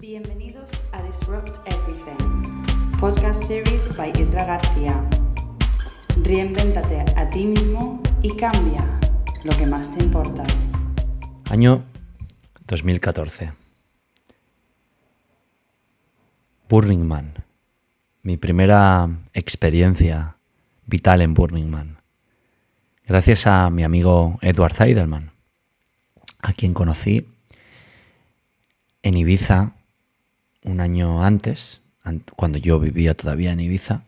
Bienvenidos a Disrupt Everything, podcast series by Isra García. Reinvéntate a ti mismo y cambia lo que más te importa. Año 2014. Burning Man. Mi primera experiencia vital en Burning Man. Gracias a mi amigo Edward Zeidelman, a quien conocí en Ibiza un año antes, cuando yo vivía todavía en Ibiza,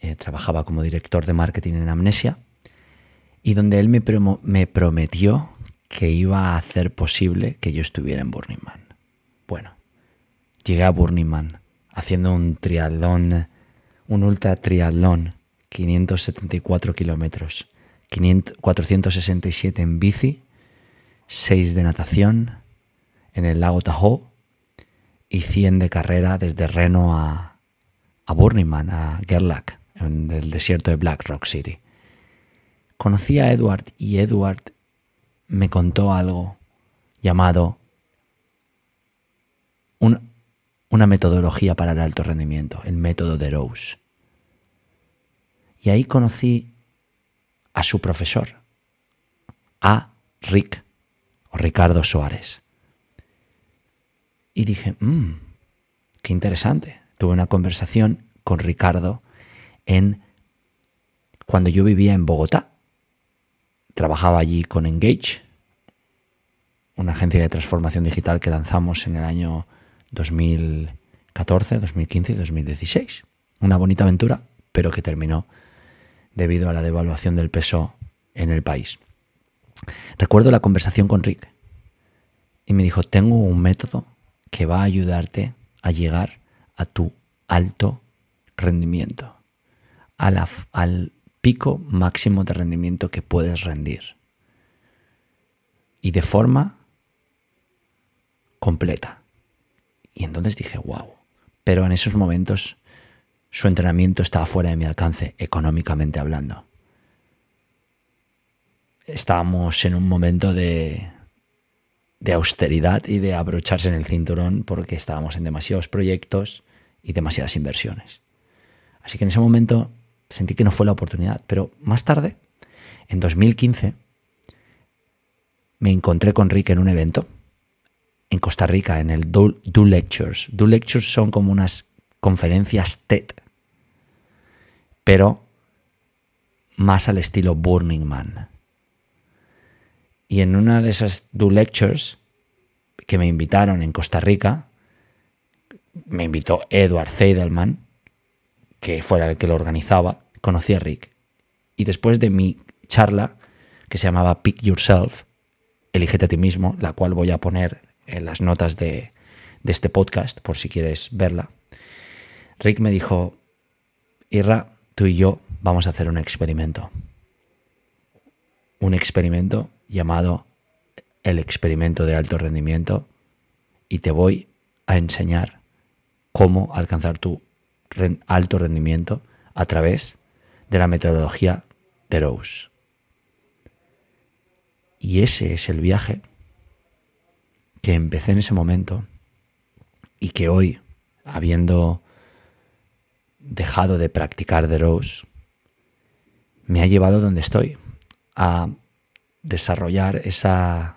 eh, trabajaba como director de marketing en Amnesia, y donde él me, me prometió que iba a hacer posible que yo estuviera en Burning Man. Bueno, llegué a Burning Man haciendo un triatlón, un ultra triatlón, 574 kilómetros, 467 en bici, 6 de natación, en el lago Tahoe, y 100 de carrera desde Reno a, a Man, a Gerlach, en el desierto de Black Rock City. Conocí a Edward y Edward me contó algo llamado una metodología para el alto rendimiento, el método de Rose. Y ahí conocí a su profesor, a Rick o Ricardo Suárez y dije, mm, qué interesante. Tuve una conversación con Ricardo en cuando yo vivía en Bogotá. Trabajaba allí con Engage, una agencia de transformación digital que lanzamos en el año 2014, 2015 y 2016. Una bonita aventura, pero que terminó debido a la devaluación del peso en el país. Recuerdo la conversación con Rick y me dijo, tengo un método que va a ayudarte a llegar a tu alto rendimiento, al pico máximo de rendimiento que puedes rendir y de forma completa. Y entonces dije, wow, pero en esos momentos su entrenamiento estaba fuera de mi alcance, económicamente hablando. Estábamos en un momento de, de austeridad y de abrocharse en el cinturón porque estábamos en demasiados proyectos y demasiadas inversiones. Así que en ese momento sentí que no fue la oportunidad, pero más tarde, en 2015, me encontré con Rick en un evento en Costa Rica, en el Do, Lectures. Do Lectures son como unas conferencias TED, pero más al estilo Burning Man. Y en una de esas do lectures que me invitaron en Costa Rica, me invitó Edward Zeidelman, que fuera el que lo organizaba, conocí a Rick. Y después de mi charla, que se llamaba Pick Yourself, Elígete a ti mismo, la cual voy a poner en las notas de, de este podcast, por si quieres verla, Rick me dijo, Irra, tú y yo vamos a hacer un experimento. Un experimento llamado el experimento de alto rendimiento y te voy a enseñar cómo alcanzar tu alto rendimiento a través de la metodología de Rose. Y ese es el viaje que empecé en ese momento y que hoy, habiendo dejado de practicar de Rose, me ha llevado donde estoy, a desarrollar esa,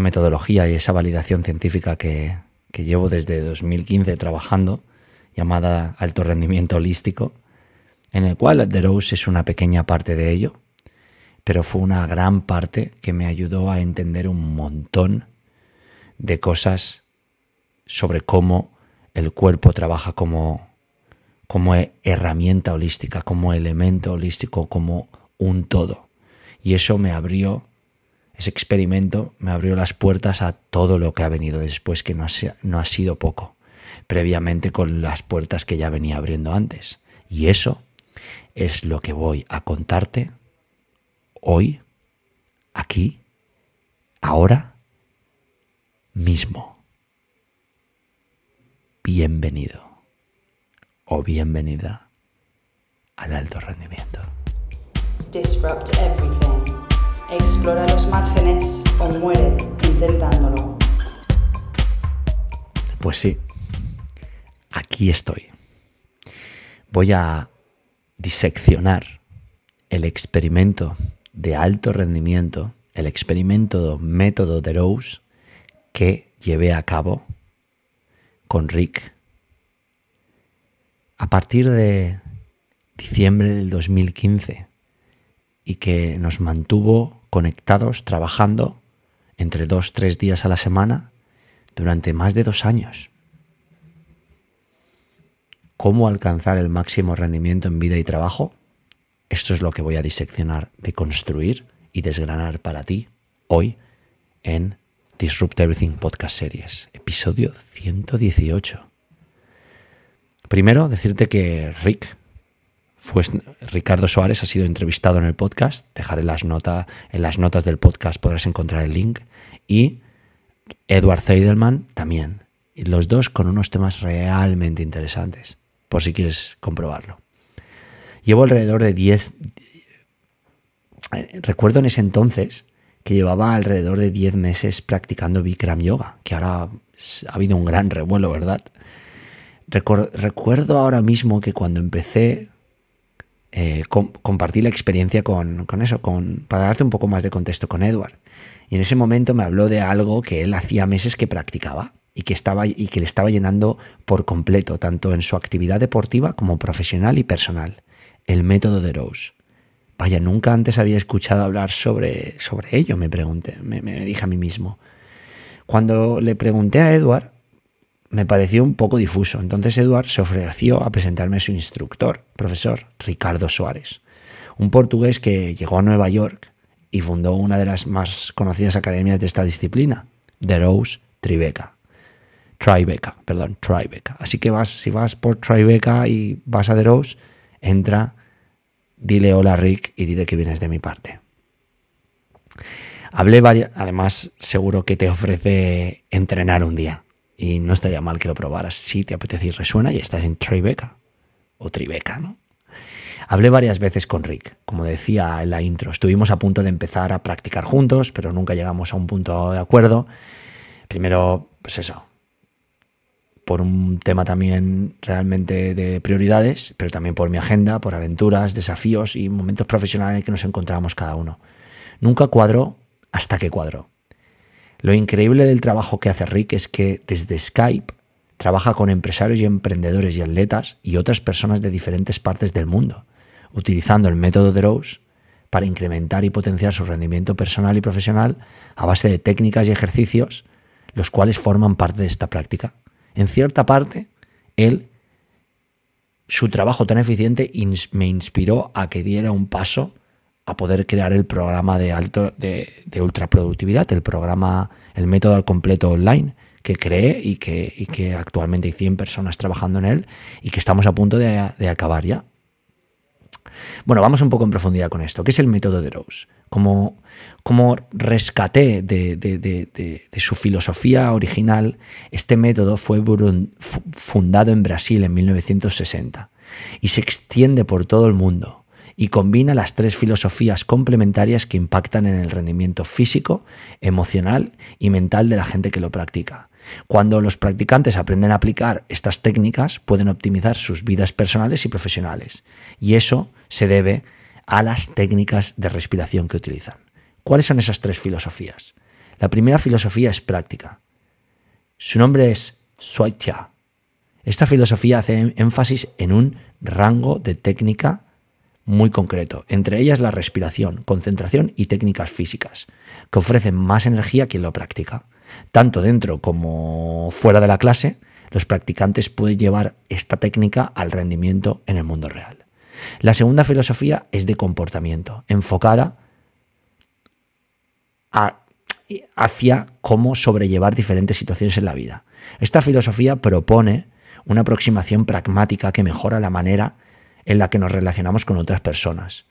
metodología y esa validación científica que, llevo desde 2015 trabajando, llamada alto rendimiento holístico, en el cual The Rose es una pequeña parte de ello, pero fue una gran parte que me ayudó a entender un montón de cosas sobre cómo el cuerpo trabaja como, como herramienta holística, como elemento holístico, como un todo. Y eso me abrió, ese experimento me abrió las puertas a todo lo que ha venido después, que no ha, no ha sido poco, previamente con las puertas que ya venía abriendo antes. Y eso es lo que voy a contarte hoy, aquí, ahora mismo. Bienvenido o bienvenida al alto rendimiento. Disrupt everything. Explora los márgenes o muere intentándolo. Pues sí, aquí estoy. Voy a diseccionar el experimento de alto rendimiento, el experimento método de Rose que llevé a cabo con Rick a partir de diciembre del 2015 y que nos mantuvo conectados, trabajando entre dos, tres días a la semana durante más de dos años. ¿Cómo alcanzar el máximo rendimiento en vida y trabajo? Esto es lo que voy a diseccionar, construir y desgranar para ti hoy en Disrupt Everything Podcast Series, episodio 118. Primero, decirte que Rick pues, Ricardo Suárez ha sido entrevistado en el podcast. Dejaré las notas, en las notas del podcast podrás encontrar el link. Y Edward Zeidelman también. Y los dos con unos temas realmente interesantes, por si quieres comprobarlo. Llevo alrededor de 10... Eh, recuerdo en ese entonces que llevaba alrededor de 10 meses practicando Bikram Yoga, que ahora ha habido un gran revuelo, ¿verdad? Recuerdo ahora mismo que cuando empecé eh, compartí la experiencia con, eso, con, para darte un poco más de contexto con Edward. Y en ese momento me habló de algo que él hacía meses que practicaba y que, estaba, y que le estaba llenando por completo, tanto en su actividad deportiva como profesional y personal, el método de Rose. Vaya, nunca antes había escuchado hablar sobre, sobre ello, me pregunté, me, me dije a mí mismo. Cuando le pregunté a Edward me pareció un poco difuso. Entonces Eduard se ofreció a presentarme a su instructor, profesor Ricardo Suárez, un portugués que llegó a Nueva York y fundó una de las más conocidas academias de esta disciplina, The Rose Tribeca. Tribeca, perdón, Tribeca. Así que vas, si vas por Tribeca y vas a The Rose, entra, dile hola Rick y dile que vienes de mi parte. Hablé varias, además seguro que te ofrece entrenar un día. Y no estaría mal que lo probaras si te apetece y resuena y estás en Tribeca o Tribeca, ¿no? Hablé varias veces con Rick, como decía en la intro. Estuvimos a punto de empezar a practicar juntos, pero nunca llegamos a un punto de acuerdo. Primero, pues eso, por un tema también realmente de prioridades, pero también por mi agenda, por aventuras, desafíos y momentos profesionales en que nos encontramos cada uno. Nunca cuadró hasta que cuadró. Lo increíble del trabajo que hace Rick es que desde Skype trabaja con empresarios y emprendedores y atletas y otras personas de diferentes partes del mundo, utilizando el método de Rose para incrementar y potenciar su rendimiento personal y profesional a base de técnicas y ejercicios, los cuales forman parte de esta práctica. En cierta parte, él, su trabajo tan eficiente me inspiró a que diera un paso a poder crear el programa de alto de, ultraproductividad, el programa, el método al completo online que cree y que, que, actualmente hay 100 personas trabajando en él y que estamos a punto de, acabar ya. Bueno, vamos un poco en profundidad con esto. ¿Qué es el método de Rose? Como, como rescaté de, de, su filosofía original, este método fue fundado en Brasil en 1960 y se extiende por todo el mundo y combina las tres filosofías complementarias que impactan en el rendimiento físico, emocional y mental de la gente que lo practica. Cuando los practicantes aprenden a aplicar estas técnicas, pueden optimizar sus vidas personales y profesionales. Y eso se debe a las técnicas de respiración que utilizan. ¿Cuáles son esas tres filosofías? La primera filosofía es práctica. Su nombre es Swaitya. Esta filosofía hace énfasis en un rango de técnica muy concreto, entre ellas la respiración, concentración y técnicas físicas, que ofrecen más energía a quien lo practica. Tanto dentro como fuera de la clase, los practicantes pueden llevar esta técnica al rendimiento en el mundo real. La segunda filosofía es de comportamiento, enfocada hacia cómo sobrellevar diferentes situaciones en la vida. Esta filosofía propone una aproximación pragmática que mejora la manera en la que nos relacionamos con otras personas.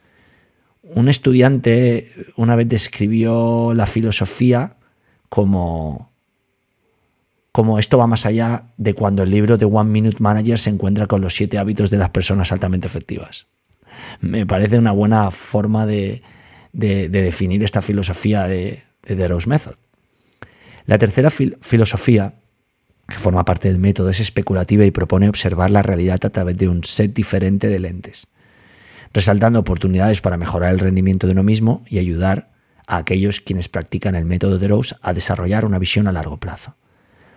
Un estudiante una vez describió la filosofía como, como esto va más allá de cuando el libro de One Minute Manager se encuentra con los siete hábitos de las personas altamente efectivas. Me parece una buena forma de, de, definir esta filosofía de, de The Rose Method. La tercera filosofía que forma parte del método, es especulativa y propone observar la realidad a través de un set diferente de lentes, resaltando oportunidades para mejorar el rendimiento de uno mismo y ayudar a aquellos quienes practican el método de Rose a desarrollar una visión a largo plazo.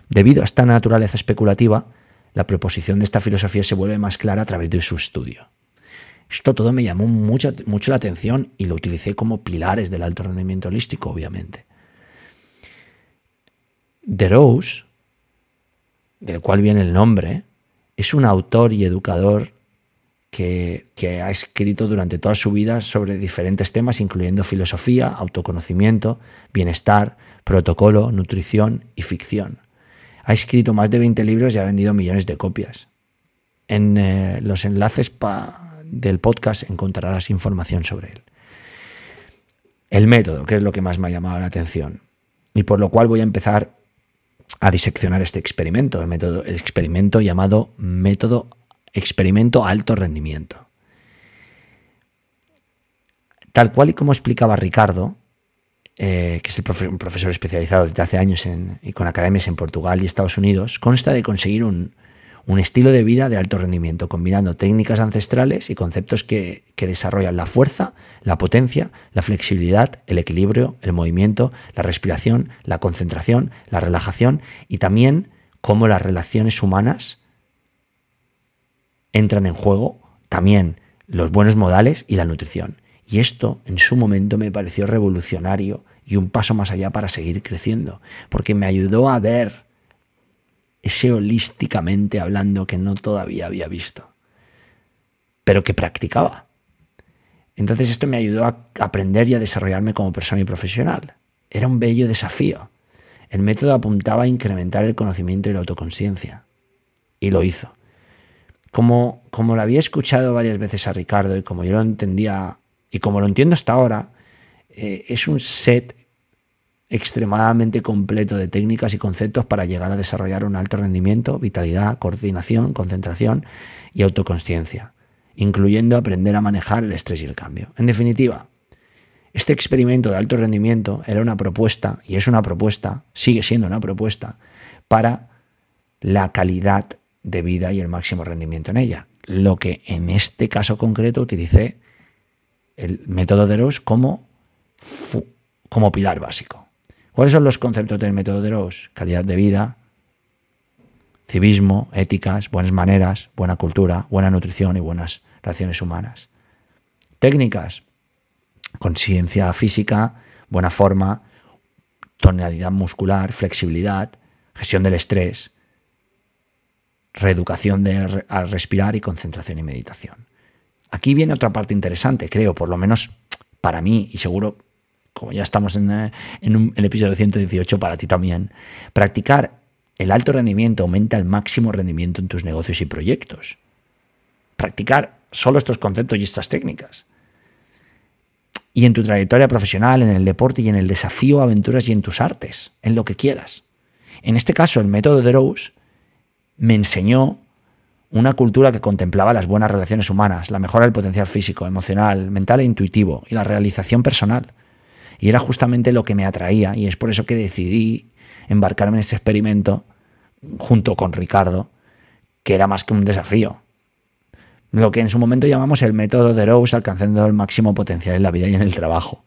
Debido a esta naturaleza especulativa, la proposición de esta filosofía se vuelve más clara a través de su estudio. Esto todo me llamó mucho, la atención y lo utilicé como pilares del alto rendimiento holístico, obviamente. De Rose del cual viene el nombre, es un autor y educador que, ha escrito durante toda su vida sobre diferentes temas, incluyendo filosofía, autoconocimiento, bienestar, protocolo, nutrición y ficción. Ha escrito más de 20 libros y ha vendido millones de copias. En eh, los enlaces del podcast encontrarás información sobre él. El método, que es lo que más me ha llamado la atención, y por lo cual voy a empezar a diseccionar este experimento, el, método, el experimento llamado método experimento alto rendimiento. Tal cual y como explicaba Ricardo, eh, que es el un profesor especializado desde hace años y con academias en Portugal y Estados Unidos, consta de conseguir un, un estilo de vida de alto rendimiento, combinando técnicas ancestrales y conceptos que, desarrollan la fuerza, la potencia, la flexibilidad, el equilibrio, el movimiento, la respiración, la concentración, la relajación y también cómo las relaciones humanas entran en juego, también los buenos modales y la nutrición. Y esto en su momento me pareció revolucionario y un paso más allá para seguir creciendo, porque me ayudó a ver ese holísticamente hablando que no todavía había visto, pero que practicaba. Entonces esto me ayudó a aprender y a desarrollarme como persona y profesional. Era un bello desafío. El método apuntaba a incrementar el conocimiento y la autoconciencia. Y lo hizo. Como, como lo había escuchado varias veces a Ricardo y como yo lo entendía y como lo entiendo hasta ahora, eh, es un set extremadamente completo de técnicas y conceptos para llegar a desarrollar un alto rendimiento, vitalidad, coordinación, concentración y autoconsciencia, incluyendo aprender a manejar el estrés y el cambio. En definitiva, este experimento de alto rendimiento era una propuesta, y es una propuesta, sigue siendo una propuesta, para la calidad de vida y el máximo rendimiento en ella. Lo que en este caso concreto utilicé el método de Rose como, como pilar básico. ¿Cuáles son los conceptos del método de los? Calidad de vida, civismo, éticas, buenas maneras, buena cultura, buena nutrición y buenas relaciones humanas. Técnicas, conciencia física, buena forma, tonalidad muscular, flexibilidad, gestión del estrés, reeducación al respirar y concentración y meditación. Aquí viene otra parte interesante, creo, por lo menos para mí y seguro como ya estamos en, eh, el episodio 118 para ti también, practicar el alto rendimiento aumenta el máximo rendimiento en tus negocios y proyectos. Practicar solo estos conceptos y estas técnicas. Y en tu trayectoria profesional, en el deporte y en el desafío, aventuras y en tus artes, en lo que quieras. En este caso, el método de Rose me enseñó una cultura que contemplaba las buenas relaciones humanas, la mejora del potencial físico, emocional, mental e intuitivo y la realización personal. Y era justamente lo que me atraía y es por eso que decidí embarcarme en este experimento junto con Ricardo, que era más que un desafío. Lo que en su momento llamamos el método de Rose alcanzando el máximo potencial en la vida y en el trabajo.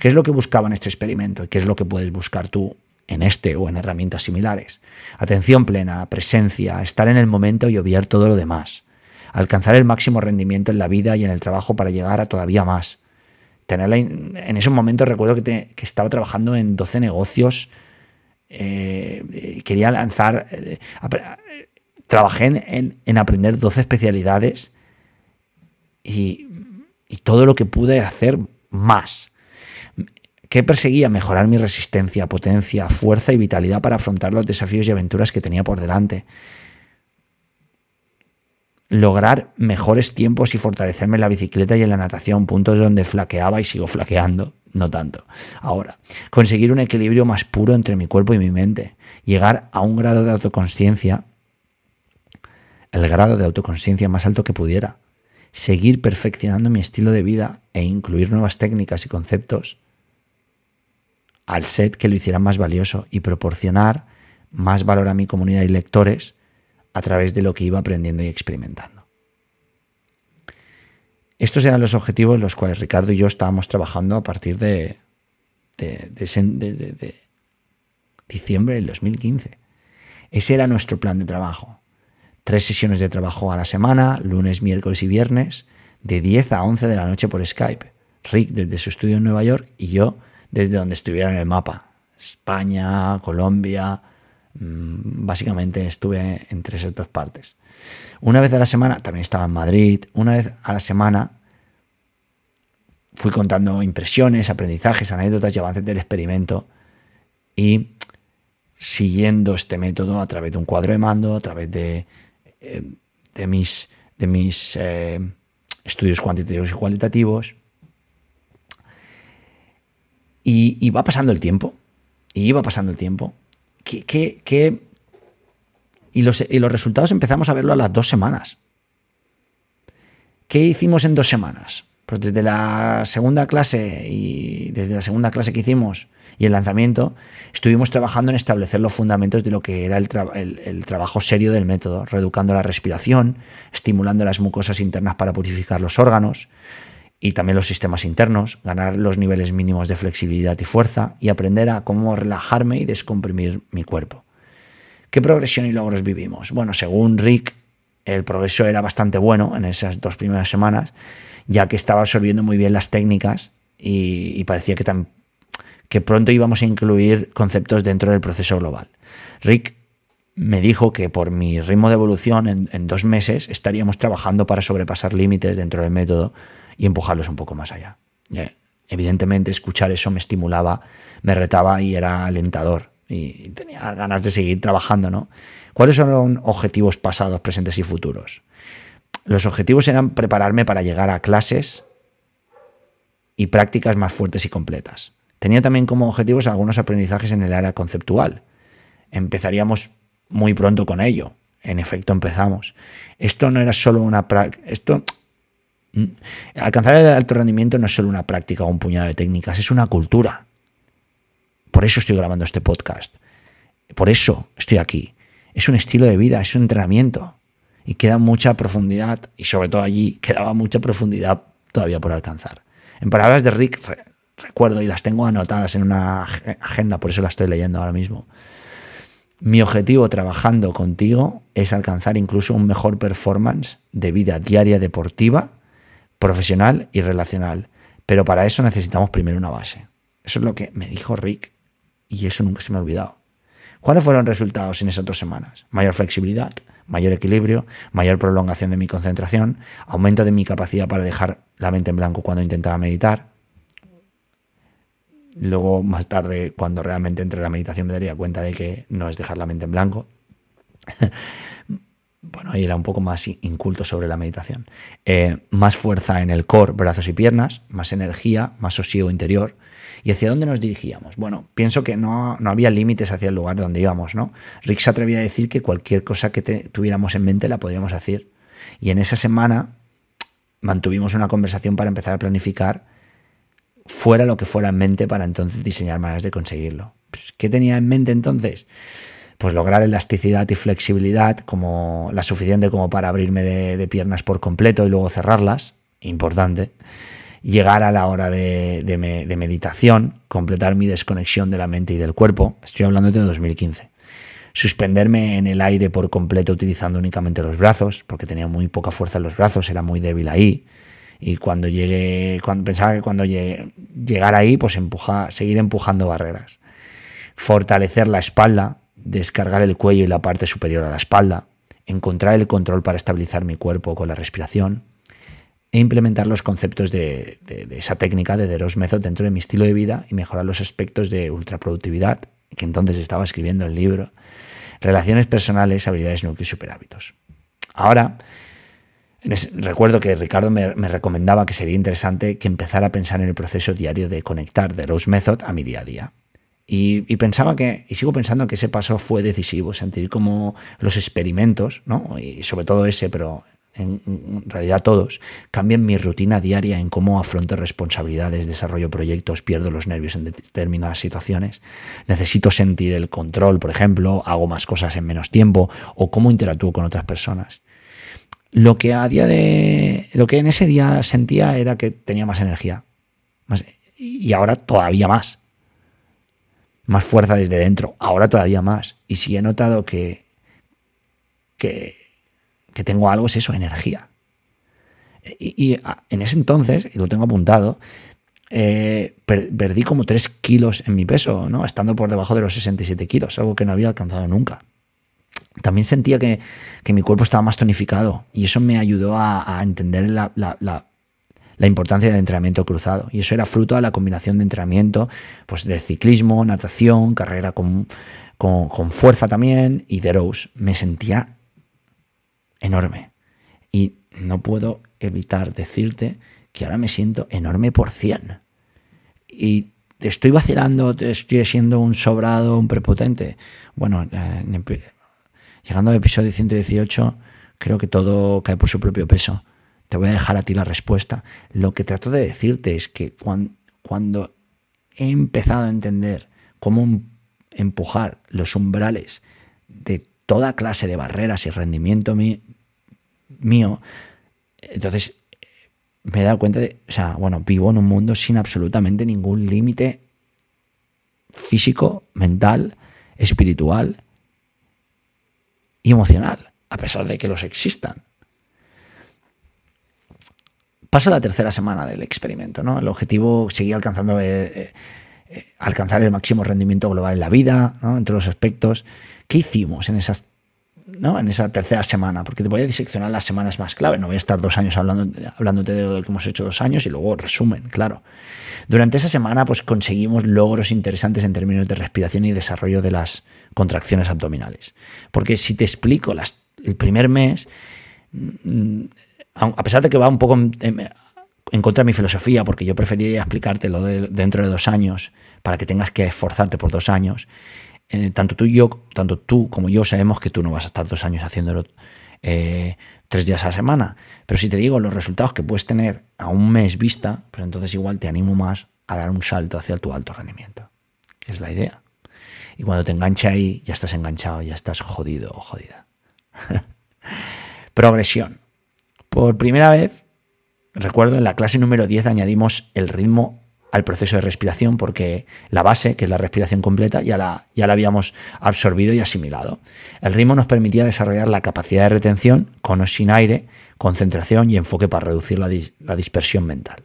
¿Qué es lo que buscaba en este experimento y qué es lo que puedes buscar tú en este o en herramientas similares? Atención plena, presencia, estar en el momento y obviar todo lo demás. Alcanzar el máximo rendimiento en la vida y en el trabajo para llegar a todavía más en ese momentos recuerdo que, estaba trabajando en 12 negocios, eh, quería lanzar, eh, trabajé en, aprender 12 especialidades y, y todo lo que pude hacer más. ¿Qué perseguía? Mejorar mi resistencia, potencia, fuerza y vitalidad para afrontar los desafíos y aventuras que tenía por delante lograr mejores tiempos y fortalecerme en la bicicleta y en la natación, puntos donde flaqueaba y sigo flaqueando, no tanto. Ahora, conseguir un equilibrio más puro entre mi cuerpo y mi mente, llegar a un grado de autoconciencia, el grado de autoconciencia más alto que pudiera, seguir perfeccionando mi estilo de vida e incluir nuevas técnicas y conceptos al set que lo hicieran más valioso y proporcionar más valor a mi comunidad y lectores a través de lo que iba aprendiendo y experimentando. Estos eran los objetivos en los cuales Ricardo y yo estábamos trabajando a partir de, de, de, de diciembre del 2015. Ese era nuestro plan de trabajo. Tres sesiones de trabajo a la semana, lunes, miércoles y viernes, de 10 a 11 de la noche por Skype. Rick desde su estudio en Nueva York y yo desde donde estuviera en el mapa. España, Colombia, Mm, básicamente estuve tres tres dos partes. Una vez a la semana, también estaba en Madrid, una vez a la semana fui contando impresiones, aprendizajes, anécdotas y avances del experimento y siguiendo este método a través de un cuadro de mando, a través de, eh, mis, eh, estudios cuantitativos y cualitativos. Y, y va pasando el tiempo, y iba pasando el tiempo, y, los, resultados empezamos a verlo a las dos semanas. ¿Qué hicimos en dos semanas? Pues desde la segunda clase y desde la segunda clase que hicimos y el lanzamiento, estuvimos trabajando en establecer los fundamentos de lo que era el, trabajo serio del método, reeducando la respiración, estimulando las mucosas internas para purificar los órganos, y también los sistemas internos, ganar los niveles mínimos de flexibilidad y fuerza y aprender a cómo relajarme y descomprimir mi cuerpo. ¿Qué progresión y logros vivimos? Bueno, según Rick, el progreso era bastante bueno en esas dos primeras semanas, ya que estaba absorbiendo muy bien las técnicas y, parecía que, tan, que pronto íbamos a incluir conceptos dentro del proceso global. Rick me dijo que por mi ritmo de evolución en, en dos meses estaríamos trabajando para sobrepasar límites dentro del método y empujarlos un poco más allá. Eh, evidentemente, escuchar eso me estimulaba, me retaba y era alentador. Y tenía ganas de seguir trabajando, ¿no? ¿Cuáles son objetivos pasados, presentes y futuros? Los objetivos eran prepararme para llegar a clases y prácticas más fuertes y completas. Tenía también como objetivos algunos aprendizajes en el área conceptual. Empezaríamos muy pronto con ello. En efecto, empezamos. Esto no era solo una práctica. Mm. Alcanzar el alto rendimiento no es solo una práctica o un puñado de técnicas, es una cultura. Por eso estoy grabando este podcast. Por eso estoy aquí. Es un estilo de vida, es un entrenamiento. Y queda mucha profundidad, y sobre todo allí quedaba mucha profundidad todavía por alcanzar. En palabras de Rick, recuerdo, y las tengo anotadas en una agenda, por eso las estoy leyendo ahora mismo. Mi objetivo trabajando contigo es alcanzar incluso un mejor performance de vida diaria deportiva profesional y relacional. Pero para eso necesitamos primero una base. Eso es lo que me dijo Rick y eso nunca se me ha olvidado. ¿Cuáles fueron los resultados en esas dos semanas? Mayor flexibilidad, mayor equilibrio, mayor prolongación de mi concentración, aumento de mi capacidad para dejar la mente en blanco cuando intentaba meditar. Luego, más tarde, cuando realmente entré en la meditación, me daría cuenta de que no es dejar la mente en blanco. bueno, ahí era un poco más inculto sobre la meditación. Eh, más fuerza en el core, brazos y piernas, más energía, más sosiego interior. ¿Y hacia dónde nos dirigíamos? Bueno, pienso que no, no había límites hacia el lugar donde íbamos, ¿no? Rick se atrevía a decir que cualquier cosa que tuviéramos en mente la podríamos hacer. Y en esa semana mantuvimos una conversación para empezar a planificar fuera lo que fuera en mente para entonces diseñar maneras de conseguirlo. Pues, ¿Qué tenía en mente entonces? pues lograr elasticidad y flexibilidad como la suficiente como para abrirme de, piernas por completo y luego cerrarlas, importante. Llegar a la hora de, meditación, completar mi desconexión de la mente y del cuerpo. Estoy hablando de 2015 suspenderme en el aire por completo utilizando únicamente los brazos, porque tenía muy poca fuerza en los brazos, era muy débil ahí. Y cuando llegué, cuando, pensaba que cuando llegara llegar ahí, pues seguir empujando barreras. Fortalecer la espalda, descargar el cuello y la parte superior a la espalda, encontrar el control para estabilizar mi cuerpo con la respiración e implementar los conceptos de, esa técnica de Deros Method dentro de mi estilo de vida y mejorar los aspectos de ultraproductividad, que entonces estaba escribiendo el libro, relaciones personales, habilidades núcleos y superhábitos. Ahora, recuerdo que Ricardo me, me, recomendaba que sería interesante que empezara a pensar en el proceso diario de conectar The Rose Method a mi día a día. Y, pensaba que, y sigo pensando que ese paso fue decisivo, sentir como los experimentos, ¿no? y sobre todo ese, pero en, realidad todos, cambian mi rutina diaria en cómo afronto responsabilidades, desarrollo proyectos, pierdo los nervios en determinadas situaciones, necesito sentir el control, por ejemplo, hago más cosas en menos tiempo o cómo interactúo con otras personas. Lo que a día de lo que en ese día sentía era que tenía más energía, y ahora todavía más más fuerza desde dentro, ahora todavía más. Y si he notado que, que, tengo algo, es eso, energía. Y, ah, en ese entonces, y lo tengo apuntado, eh, perdí como 3 kilos en mi peso, ¿no? estando por debajo de los 67 kilos, algo que no había alcanzado nunca. También sentía que, mi cuerpo estaba más tonificado y eso me ayudó a, entender la, la importancia del entrenamiento cruzado. Y eso era fruto de la combinación de entrenamiento pues, de ciclismo, natación, carrera con, con, fuerza también y de Rose. Me sentía enorme. Y no puedo evitar decirte que ahora me siento enorme por cien. Y te estoy vacilando, te estoy siendo un sobrado, un prepotente. Bueno, eh, llegando al episodio 118, creo que todo cae por su propio peso. Te voy a dejar a ti la respuesta. Lo que trato de decirte es que cuando, he empezado a entender cómo em, empujar los umbrales de toda clase de barreras y rendimiento mío, entonces eh, me he dado cuenta de, o sea, bueno, vivo en un mundo sin absolutamente ningún límite físico, mental, espiritual y emocional, a pesar de que los existan. Pasa la tercera semana del experimento. ¿no? El objetivo seguía alcanzando el, eh, eh, alcanzar el máximo rendimiento global en la vida, ¿no? en los aspectos. ¿Qué hicimos en esas ¿no? en esa tercera semana, porque te voy a diseccionar las semanas más clave. No voy a estar dos años hablando, hablándote de lo que hemos hecho dos años y luego resumen, claro. Durante esa semana, pues conseguimos logros interesantes en términos de respiración y desarrollo de las contracciones abdominales. Porque si te explico las, el primer mes, mm, a pesar de que va un poco en, contra de mi filosofía, porque yo preferiría explicártelo dentro de dos años para que tengas que esforzarte por dos años. Eh, tanto tú y yo, tanto tú como yo sabemos que tú no vas a estar dos años haciéndolo eh, tres días a la semana. Pero si te digo los resultados que puedes tener a un mes vista, pues entonces igual te animo más a dar un salto hacia tu alto rendimiento, que es la idea. Y cuando te enganche ahí, ya estás enganchado, ya estás jodido o jodida. Progresión. Por primera vez, recuerdo, en la clase número 10 añadimos el ritmo al proceso de respiración porque la base, que es la respiración completa, ya la, ya la habíamos absorbido y asimilado. El ritmo nos permitía desarrollar la capacidad de retención con o sin aire, concentración y enfoque para reducir la, dispersión mental.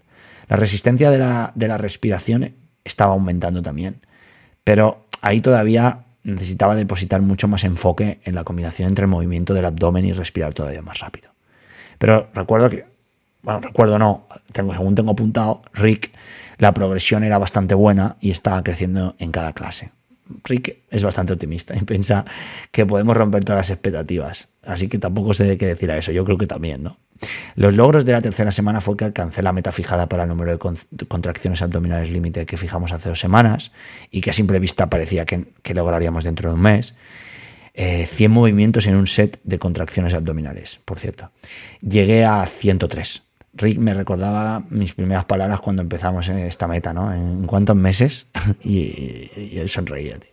La resistencia de la, de la respiración estaba aumentando también, pero ahí todavía necesitaba depositar mucho más enfoque en la combinación entre el movimiento del abdomen y respirar todavía más rápido. Pero recuerdo que, bueno, recuerdo no, tengo, según tengo apuntado, Rick, la progresión era bastante buena y estaba creciendo en cada clase. Rick es bastante optimista y piensa que podemos romper todas las expectativas. Así que tampoco sé de qué decir a eso. Yo creo que también, ¿no? Los logros de la tercera semana fue que alcancé la meta fijada para el número de, contracciones abdominales límite que fijamos hace dos semanas y que a simple vista parecía que lograríamos dentro de un mes. 100 eh, movimientos en un set de contracciones abdominales, por cierto. Llegué a 103. Rick me recordaba mis primeras palabras cuando empezamos esta meta, ¿no? ¿En cuántos meses? y, él sonreía, tío.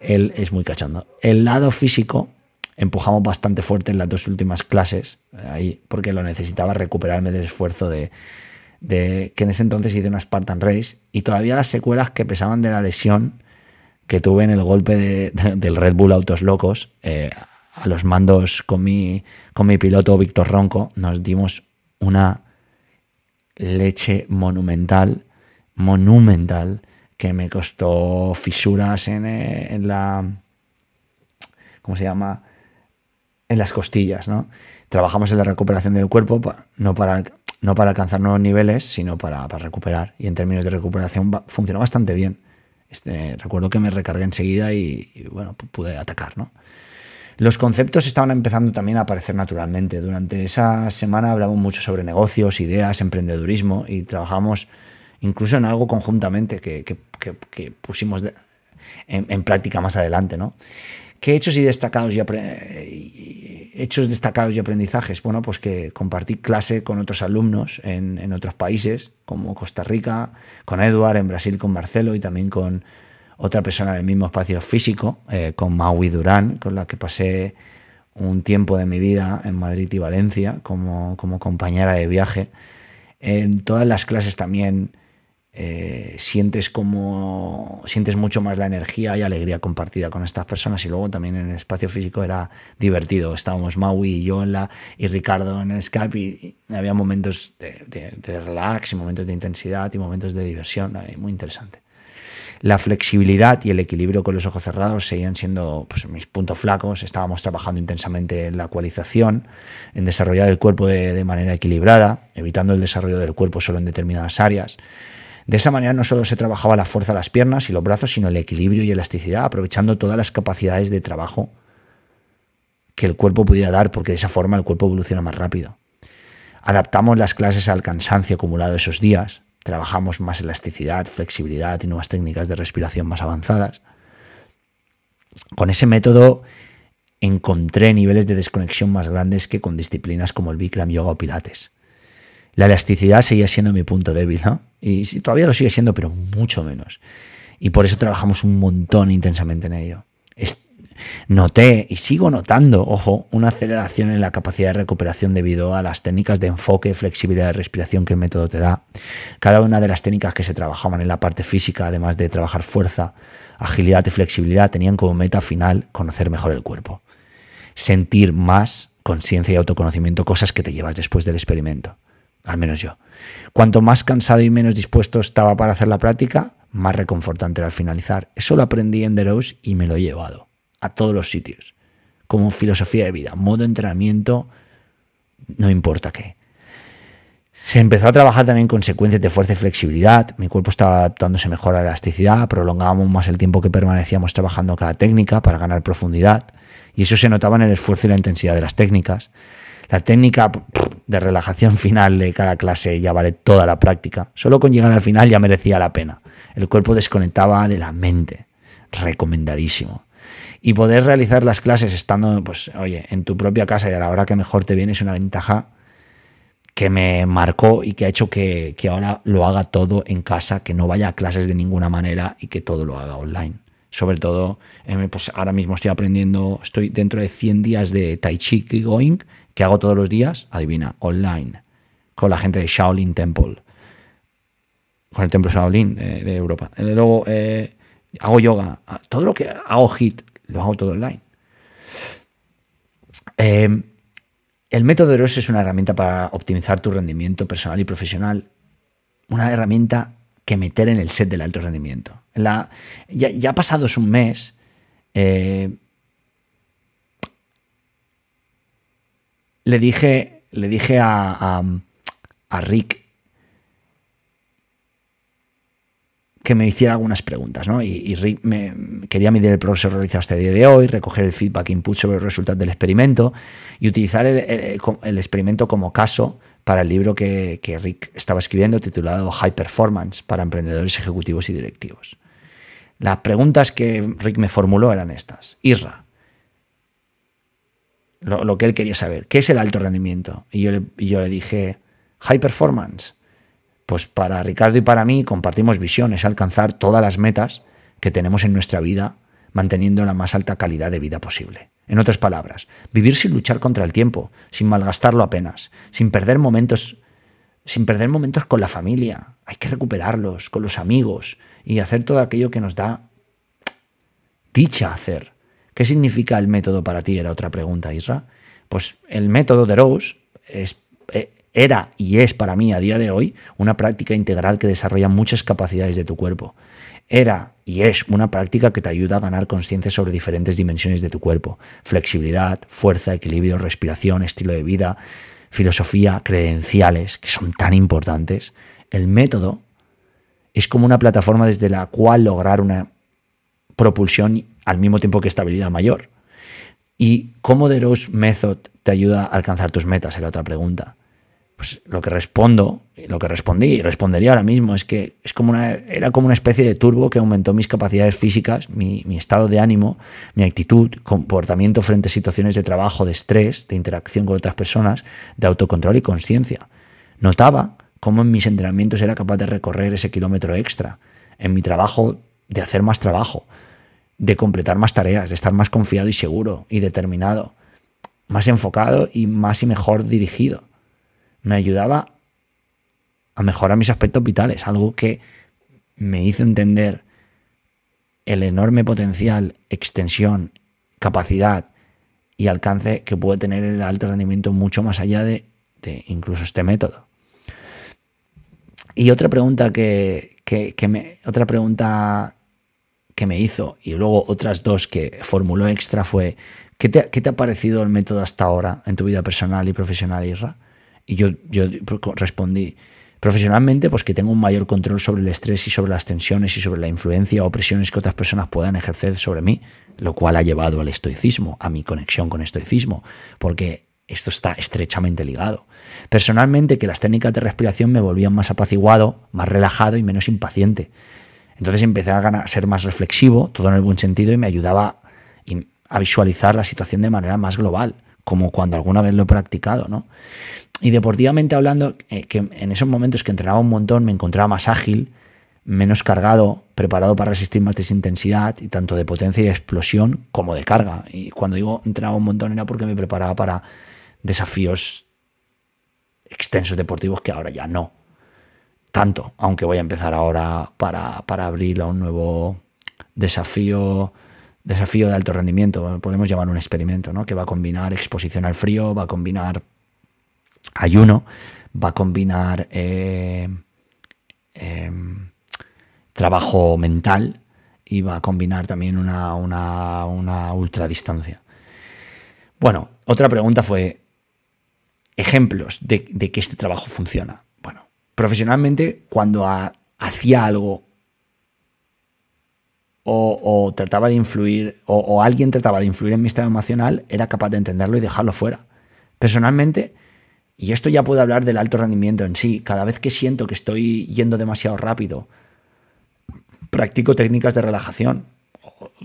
Él es muy cachondo. El lado físico empujamos bastante fuerte en las dos últimas clases, eh, ahí, porque lo necesitaba recuperarme del esfuerzo de, de que en ese entonces hice una Spartan Race y todavía las secuelas que pesaban de la lesión que tuve en el golpe del Red Bull Autos Locos, eh, a los mandos con mi, con mi piloto Víctor Ronco, nos dimos una leche monumental, monumental, que me costó fisuras en, eh, la... ¿Cómo se llama? En las costillas, ¿no? Trabajamos en la recuperación del cuerpo, no para no para alcanzar nuevos niveles, sino para, recuperar. Y en términos de recuperación funcionó bastante bien. Este, recuerdo que me recargué enseguida y, bueno, pude atacar, ¿no? Los conceptos estaban empezando también a aparecer naturalmente. Durante esa semana hablamos mucho sobre negocios, ideas, emprendedurismo y trabajamos incluso en algo conjuntamente que, pusimos en, práctica más adelante, ¿no? ¿Qué hechos y destacados y, hechos destacados y aprendizajes. Bueno, pues que compartí clase con otros alumnos en, otros países, como Costa Rica, con Eduard en Brasil con Marcelo y también con otra persona en el mismo espacio físico, eh, con Maui Durán, con la que pasé un tiempo de mi vida en Madrid y Valencia como, como compañera de viaje. En todas las clases también eh, sientes como sientes mucho más la energía y alegría compartida con estas personas y luego también en el espacio físico era divertido estábamos Maui y yo y Ricardo en el Skype y, había momentos de, relax y momentos de intensidad y momentos de diversión muy interesante la flexibilidad y el equilibrio con los ojos cerrados seguían siendo pues, mis puntos flacos. Estábamos trabajando intensamente en la cualización en desarrollar el cuerpo de manera equilibrada, evitando el desarrollo del cuerpo solo en determinadas áreas. De esa manera no solo se trabajaba la fuerza de las piernas y los brazos, sino el equilibrio y elasticidad, aprovechando todas las capacidades de trabajo que el cuerpo pudiera dar, porque de esa forma el cuerpo evoluciona más rápido. Adaptamos las clases al cansancio acumulado esos días, trabajamos más elasticidad, flexibilidad y nuevas técnicas de respiración más avanzadas. Con ese método encontré niveles de desconexión más grandes que con disciplinas como el Bikram Yoga o Pilates la elasticidad seguía siendo mi punto débil, ¿no? Y todavía lo sigue siendo, pero mucho menos. Y por eso trabajamos un montón intensamente en ello. noté y sigo notando, ojo, una aceleración en la capacidad de recuperación debido a las técnicas de enfoque, flexibilidad de respiración que el método te da. Cada una de las técnicas que se trabajaban en la parte física, además de trabajar fuerza, agilidad y flexibilidad, tenían como meta final conocer mejor el cuerpo. Sentir más conciencia y autoconocimiento, cosas que te llevas después del experimento al menos yo. Cuanto más cansado y menos dispuesto estaba para hacer la práctica, más reconfortante era al finalizar. Eso lo aprendí en The Rose y me lo he llevado a todos los sitios. Como filosofía de vida, modo entrenamiento, no importa qué. Se empezó a trabajar también con secuencias de fuerza y flexibilidad. Mi cuerpo estaba adaptándose mejor a la elasticidad. Prolongábamos más el tiempo que permanecíamos trabajando cada técnica para ganar profundidad. Y eso se notaba en el esfuerzo y la intensidad de las técnicas. La técnica de relajación final de cada clase ya vale toda la práctica. Solo con llegar al final ya merecía la pena. El cuerpo desconectaba de la mente. Recomendadísimo. Y poder realizar las clases estando, pues, oye, en tu propia casa y a la hora que mejor te viene es una ventaja que me marcó y que ha hecho que, ahora lo haga todo en casa, que no vaya a clases de ninguna manera y que todo lo haga online sobre todo, eh, pues ahora mismo estoy aprendiendo, estoy dentro de 100 días de Tai Chi going hago todos los días, adivina, online, con la gente de Shaolin Temple, con el templo Shaolin eh, de Europa. Eh, luego eh, hago yoga, ah, todo lo que hago hit, lo hago todo online. el método EROS es una herramienta para optimizar tu rendimiento personal y profesional, una herramienta que meter en el set del alto rendimiento. ya, pasado pasados un mes, le dije, le dije a, Rick que me hiciera algunas preguntas, ¿no? Y, Rick me, quería medir el progreso realizado hasta el día de hoy, recoger el feedback input sobre el resultado del experimento y utilizar el, experimento como caso para el libro que, que, Rick estaba escribiendo titulado High Performance para emprendedores ejecutivos y directivos. Las preguntas que Rick me formuló eran estas. Isra, lo, que él quería saber, ¿qué es el alto rendimiento? Y yo, le, yo le dije, high performance. Pues para Ricardo y para mí compartimos visiones, alcanzar todas las metas que tenemos en nuestra vida manteniendo la más alta calidad de vida posible. En otras palabras, vivir sin luchar contra el tiempo, sin malgastarlo apenas, sin perder momentos sin perder momentos con la familia. Hay que recuperarlos, con los amigos y hacer todo aquello que nos da dicha hacer. ¿Qué significa el método para ti? Era otra pregunta, Isra. Pues el método de Rose es, eh, era y es para mí a día de hoy una práctica integral que desarrolla muchas capacidades de tu cuerpo. Era y es una práctica que te ayuda a ganar conciencia sobre diferentes dimensiones de tu cuerpo. Flexibilidad, fuerza, equilibrio, respiración, estilo de vida, filosofía, credenciales, que son tan importantes. El método es como una plataforma desde la cual lograr una propulsión al mismo tiempo que estabilidad mayor. ¿Y cómo The Rose Method te ayuda a alcanzar tus metas? Es la otra pregunta. Pues lo que respondo, lo que respondí y respondería ahora mismo es que es como una, era como una especie de turbo que aumentó mis capacidades físicas, mi, mi estado de ánimo, mi actitud, comportamiento frente a situaciones de trabajo, de estrés, de interacción con otras personas, de autocontrol y conciencia. Notaba cómo en mis entrenamientos era capaz de recorrer ese kilómetro extra, en mi trabajo de hacer más trabajo, de completar más tareas, de estar más confiado y seguro y determinado, más enfocado y más y mejor dirigido. Me ayudaba a mejorar mis aspectos vitales, algo que me hizo entender el enorme potencial, extensión, capacidad y alcance que puede tener el alto rendimiento mucho más allá de, incluso este método. Y otra pregunta que, que me, otra pregunta que me hizo y luego otras dos que formuló extra fue, ¿qué te, ha parecido el método hasta ahora en tu vida personal y profesional, Isra? Y yo, yo respondí, profesionalmente, pues que tengo un mayor control sobre el estrés y sobre las tensiones y sobre la influencia o presiones que otras personas puedan ejercer sobre mí, lo cual ha llevado al estoicismo, a mi conexión con estoicismo, porque esto está estrechamente ligado. Personalmente, que las técnicas de respiración me volvían más apaciguado, más relajado y menos impaciente. Entonces empecé a ganar, ser más reflexivo, todo en el buen sentido, y me ayudaba a visualizar la situación de manera más global, como cuando alguna vez lo he practicado, ¿no? Y deportivamente hablando, eh, que en esos momentos que entrenaba un montón me encontraba más ágil, menos cargado, preparado para resistir más intensidad, y tanto de potencia y explosión como de carga. Y cuando digo entrenaba un montón era porque me preparaba para desafíos extensos deportivos que ahora ya no tanto, aunque voy a empezar ahora para, para abrir a un nuevo desafío desafío de alto rendimiento, podemos llamar un experimento, ¿no? que va a combinar exposición al frío, va a combinar ayuno, va a combinar eh, em, trabajo mental y va a combinar también una, una, una ultradistancia. Bueno, otra pregunta fue ejemplos de que este trabajo funciona profesionalmente cuando hacía algo o, trataba de influir, o, o, alguien trataba de influir en mi estado emocional, era capaz de entenderlo y dejarlo fuera. Personalmente, y esto ya puedo hablar del alto rendimiento en sí, cada vez que siento que estoy yendo demasiado rápido, practico técnicas de relajación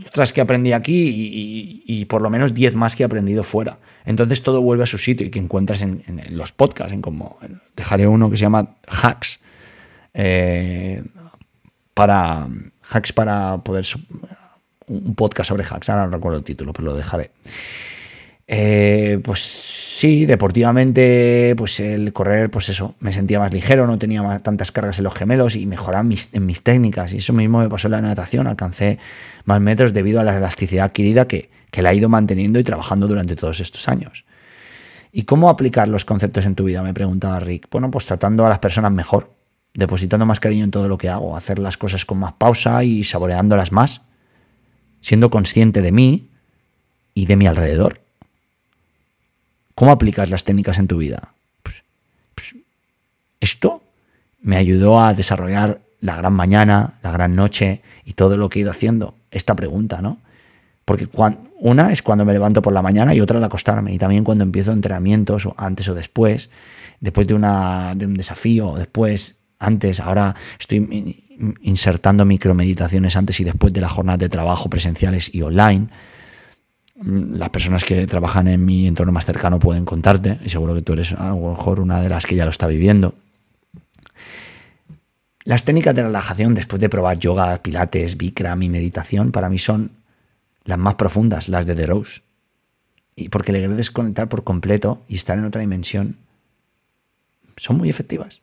otras que aprendí aquí y, por lo menos 10 más que he aprendido fuera. Entonces todo vuelve a su sitio y que encuentras en, los podcasts, en como dejaré uno que se llama Hacks, eh, para hacks para poder un podcast sobre hacks, ahora no recuerdo el título, pero lo dejaré. Eh, pues sí, deportivamente, pues el correr, pues eso, me sentía más ligero, no tenía tantas cargas en los gemelos y mejoraba mis, en mis técnicas. Y eso mismo me pasó en la natación, alcancé más metros debido a la elasticidad adquirida que, que la he ido manteniendo y trabajando durante todos estos años. ¿Y cómo aplicar los conceptos en tu vida? Me preguntaba Rick. Bueno, pues tratando a las personas mejor, depositando más cariño en todo lo que hago, hacer las cosas con más pausa y saboreándolas más, siendo consciente de mí y de mi alrededor ¿Cómo aplicas las técnicas en tu vida? Pues, pues, esto me ayudó a desarrollar la gran mañana, la gran noche y todo lo que he ido haciendo. Esta pregunta, ¿no? Porque una es cuando me levanto por la mañana y otra al acostarme. Y también cuando empiezo entrenamientos o antes o después, después de, una, de un desafío, después, antes, ahora estoy insertando micromeditaciones antes y después de las jornadas de trabajo presenciales y online. Mm, las personas que trabajan en mi entorno más cercano pueden contarte, y seguro que tú eres a lo mejor una de las que ya lo está viviendo. Las técnicas de relajación, después de probar yoga, pilates, bikram y meditación, para mí son las más profundas, las de The Rose. Y porque le desconectar por completo y estar en otra dimensión, son muy efectivas.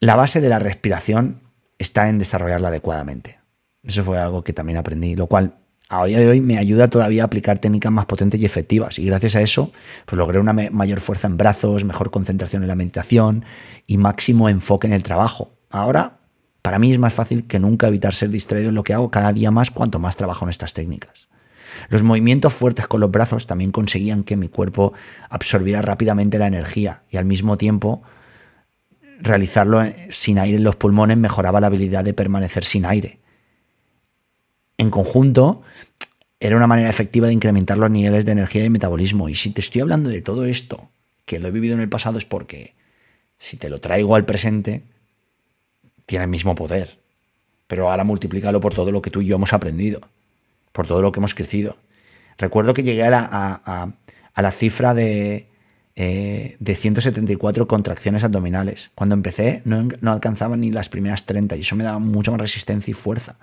La base de la respiración está en desarrollarla adecuadamente. Eso fue algo que también aprendí, lo cual a día de hoy me ayuda todavía a aplicar técnicas más potentes y efectivas. Y gracias a eso, pues logré una mayor fuerza en brazos, mejor concentración en la meditación y máximo enfoque en el trabajo. Ahora, para mí es más fácil que nunca evitar ser distraído en lo que hago cada día más cuanto más trabajo en estas técnicas. Los movimientos fuertes con los brazos también conseguían que mi cuerpo absorbiera rápidamente la energía y al mismo tiempo realizarlo eh, sin aire en los pulmones mejoraba la habilidad de permanecer sin aire en conjunto era una manera efectiva de incrementar los niveles de energía y metabolismo. Y si te estoy hablando de todo esto, que lo he vivido en el pasado, es porque si te lo traigo al presente, tiene el mismo poder. Pero ahora multiplícalo por todo lo que tú y yo hemos aprendido, por todo lo que hemos crecido. Recuerdo que llegué a la, cifra de, 174 eh, contracciones abdominales. Cuando empecé no, no alcanzaba ni las primeras 30 y eso me daba mucha más resistencia y fuerza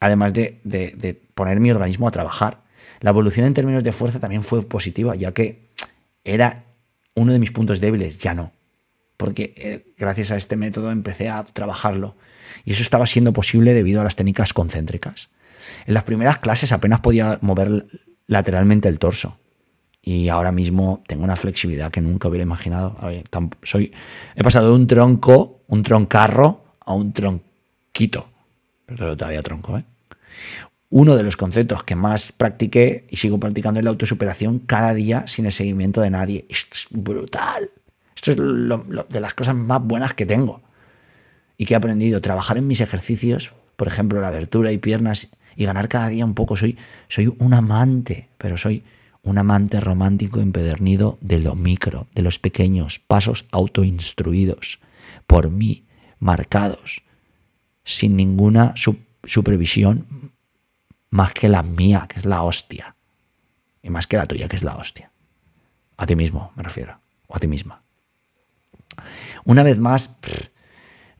además de, poner mi organismo a trabajar. La evolución en términos de fuerza también fue positiva, ya que era uno de mis puntos débiles, ya no. Porque eh, gracias a este método empecé a trabajarlo. Y eso estaba siendo posible debido a las técnicas concéntricas. En las primeras clases apenas podía mover lateralmente el torso. Y ahora mismo tengo una flexibilidad que nunca hubiera imaginado. soy, he pasado de un tronco, un troncarro, a un tronquito pero todavía tronco, ¿eh? Uno de los conceptos que más practiqué y sigo practicando es la autosuperación cada día sin el seguimiento de nadie. Esto es brutal. Esto es de las cosas más buenas que tengo y que he aprendido. Trabajar en mis ejercicios, por ejemplo, la abertura y piernas y ganar cada día un poco. Soy, soy un amante, pero soy un amante romántico empedernido de lo micro, de los pequeños pasos autoinstruidos, por mí marcados, sin ninguna supervisión más que la mía, que es la hostia. Y más que la tuya, que es la hostia. A ti mismo, me refiero. O a ti misma. Una vez más,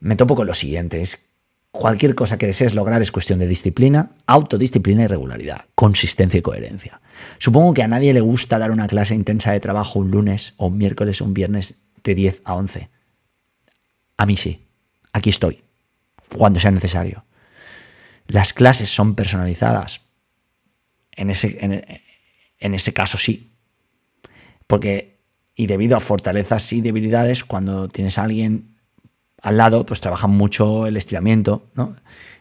me topo con lo siguiente. Es cualquier cosa que desees lograr es cuestión de disciplina, autodisciplina y regularidad, consistencia y coherencia. Supongo que a nadie le gusta dar una clase intensa de trabajo un lunes o un miércoles o un viernes de 10 a 11. A mí sí. Aquí estoy cuando sea necesario. Las clases son personalizadas. En ese, en, ese caso sí. Porque, y debido a fortalezas y debilidades, cuando tienes a alguien al lado, pues trabaja mucho el estiramiento, ¿no?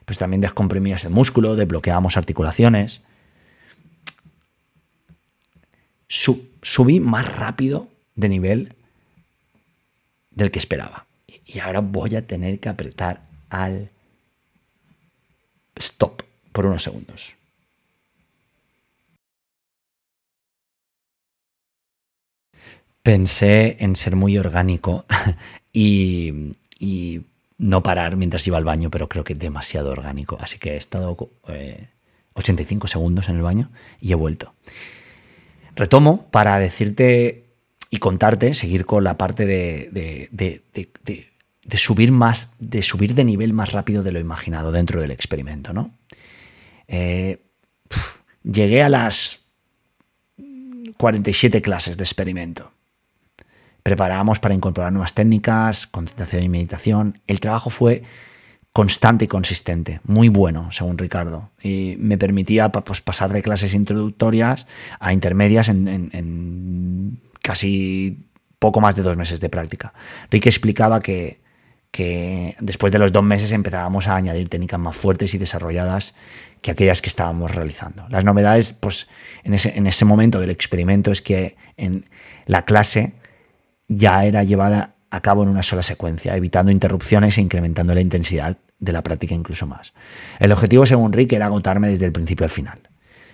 Pues también descomprimías el músculo, desbloqueábamos articulaciones. subí más rápido de nivel del que esperaba. Y ahora voy a tener que apretar al stop por unos segundos. Pensé en ser muy orgánico y, no parar mientras iba al baño, pero creo que demasiado orgánico. Así que he estado 85 eh, segundos en el baño y he vuelto. Retomo para decirte y contarte, seguir con la parte de de subir más, de subir de nivel más rápido de lo imaginado dentro del experimento, eh, llegué a las 47 clases de experimento. Preparábamos para incorporar nuevas técnicas, concentración y meditación. El trabajo fue constante y consistente, muy bueno, según Ricardo. Y me permitía pues, pasar de clases introductorias a intermedias en, en casi poco más de dos meses de práctica. Rick explicaba que que después de los dos meses empezábamos a añadir técnicas más fuertes y desarrolladas que aquellas que estábamos realizando. Las novedades, pues en ese, momento del experimento es que en la clase ya era llevada a cabo en una sola secuencia, evitando interrupciones e incrementando la intensidad de la práctica incluso más. El objetivo, según Rick, era agotarme desde el principio al final.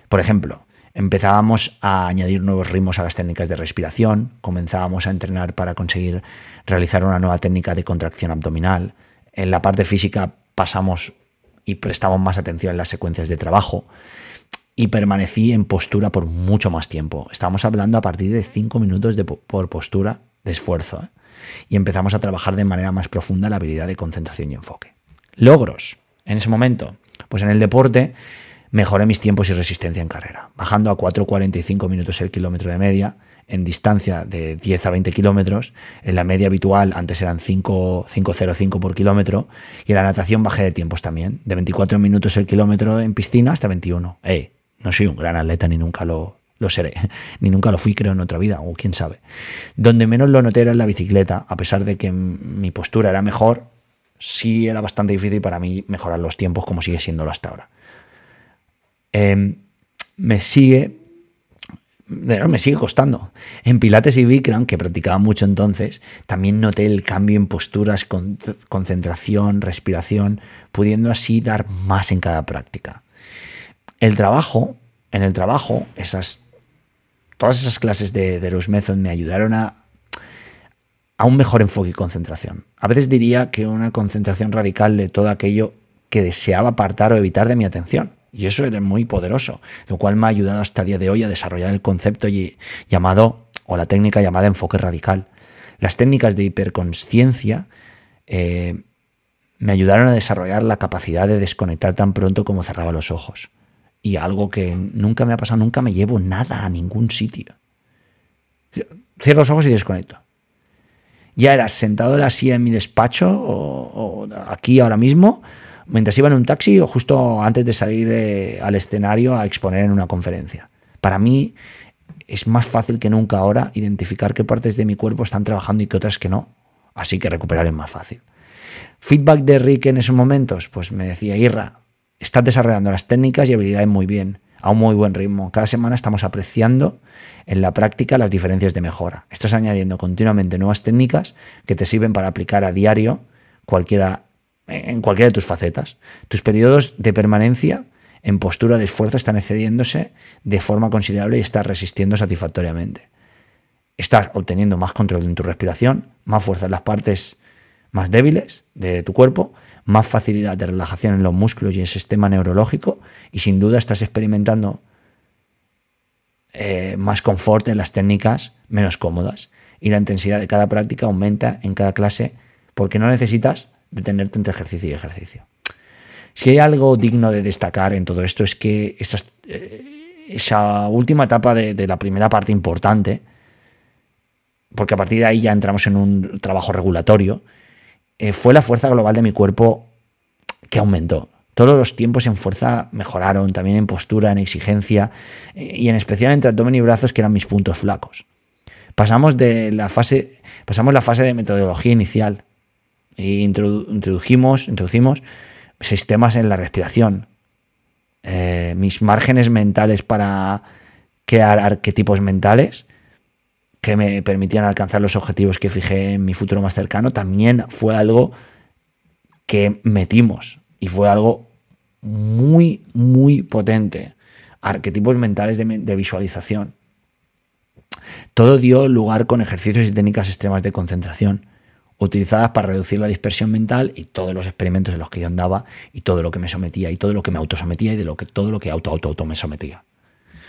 Por ejemplo, empezábamos a añadir nuevos ritmos a las técnicas de respiración, comenzábamos a entrenar para conseguir realizar una nueva técnica de contracción abdominal. En la parte física pasamos y prestamos más atención en las secuencias de trabajo y permanecí en postura por mucho más tiempo. Estamos hablando a partir de 5 minutos de, por postura de esfuerzo ¿eh? y empezamos a trabajar de manera más profunda la habilidad de concentración y enfoque. Logros en ese momento. Pues en el deporte mejoré mis tiempos y resistencia en carrera, bajando a 4.45 minutos el kilómetro de media en distancia de 10 a 20 kilómetros. En la media habitual antes eran 5.05 por kilómetro. Y en la natación bajé de tiempos también, de 24 minutos el kilómetro en piscina hasta 21. Eh, no soy un gran atleta ni nunca lo, seré, ni nunca lo fui creo en otra vida, o quién sabe. Donde menos lo noté era en la bicicleta, a pesar de que mi postura era mejor, sí era bastante difícil para mí mejorar los tiempos como sigue siéndolo hasta ahora. Em, me sigue me sigue costando. En Pilates y Bikram, que practicaba mucho entonces, también noté el cambio en posturas, con, concentración, respiración, pudiendo así dar más en cada práctica. El trabajo, en el trabajo, esas, todas esas clases de, de los Method me ayudaron a, a un mejor enfoque y concentración. A veces diría que una concentración radical de todo aquello que deseaba apartar o evitar de mi atención. Y eso era muy poderoso, lo cual me ha ayudado hasta el día de hoy a desarrollar el concepto y, llamado, o la técnica llamada enfoque radical. Las técnicas de hiperconsciencia eh, me ayudaron a desarrollar la capacidad de desconectar tan pronto como cerraba los ojos. Y algo que nunca me ha pasado, nunca me llevo nada a ningún sitio. Cierro los ojos y desconecto. Ya era sentado la silla en mi despacho o aquí ahora mismo, mientras iba en un taxi o justo antes de salir eh, al escenario a exponer en una conferencia. Para mí es más fácil que nunca ahora identificar qué partes de mi cuerpo están trabajando y qué otras que no. Así que recuperar es más fácil. Feedback de Rick en esos momentos, pues me decía, Irra, estás desarrollando las técnicas y habilidades muy bien, a un muy buen ritmo. Cada semana estamos apreciando en la práctica las diferencias de mejora. Estás añadiendo continuamente nuevas técnicas que te sirven para aplicar a diario cualquiera en cualquiera de tus facetas. Tus periodos de permanencia en postura de esfuerzo están excediéndose de forma considerable y estás resistiendo satisfactoriamente. Estás obteniendo más control en tu respiración, más fuerza en las partes más débiles de tu cuerpo, más facilidad de relajación en los músculos y en el sistema neurológico y sin duda estás experimentando eh, más confort en las técnicas menos cómodas y la intensidad de cada práctica aumenta en cada clase porque no necesitas detenerte entre ejercicio y ejercicio. Si hay algo digno de destacar en todo esto es que eh, esa última etapa de, la primera parte importante, porque a partir de ahí ya entramos en un trabajo regulatorio, eh, fue la fuerza global de mi cuerpo que aumentó. Todos los tiempos en fuerza mejoraron, también en postura, en exigencia eh, y en especial entre abdomen y brazos que eran mis puntos flacos. Pasamos de la fase, pasamos la fase de metodología inicial, y introdujimos, introducimos sistemas en la respiración, eh, mis márgenes mentales para crear arquetipos mentales que me permitían alcanzar los objetivos que fijé en mi futuro más cercano, también fue algo que metimos y fue algo muy, muy potente. Arquetipos mentales de visualización. Todo dio lugar con ejercicios y técnicas extremas de concentración utilizadas para reducir la dispersión mental y todos los experimentos en los que yo andaba y todo lo que me sometía y todo lo que me autosometía y de lo que todo lo que auto auto auto me sometía.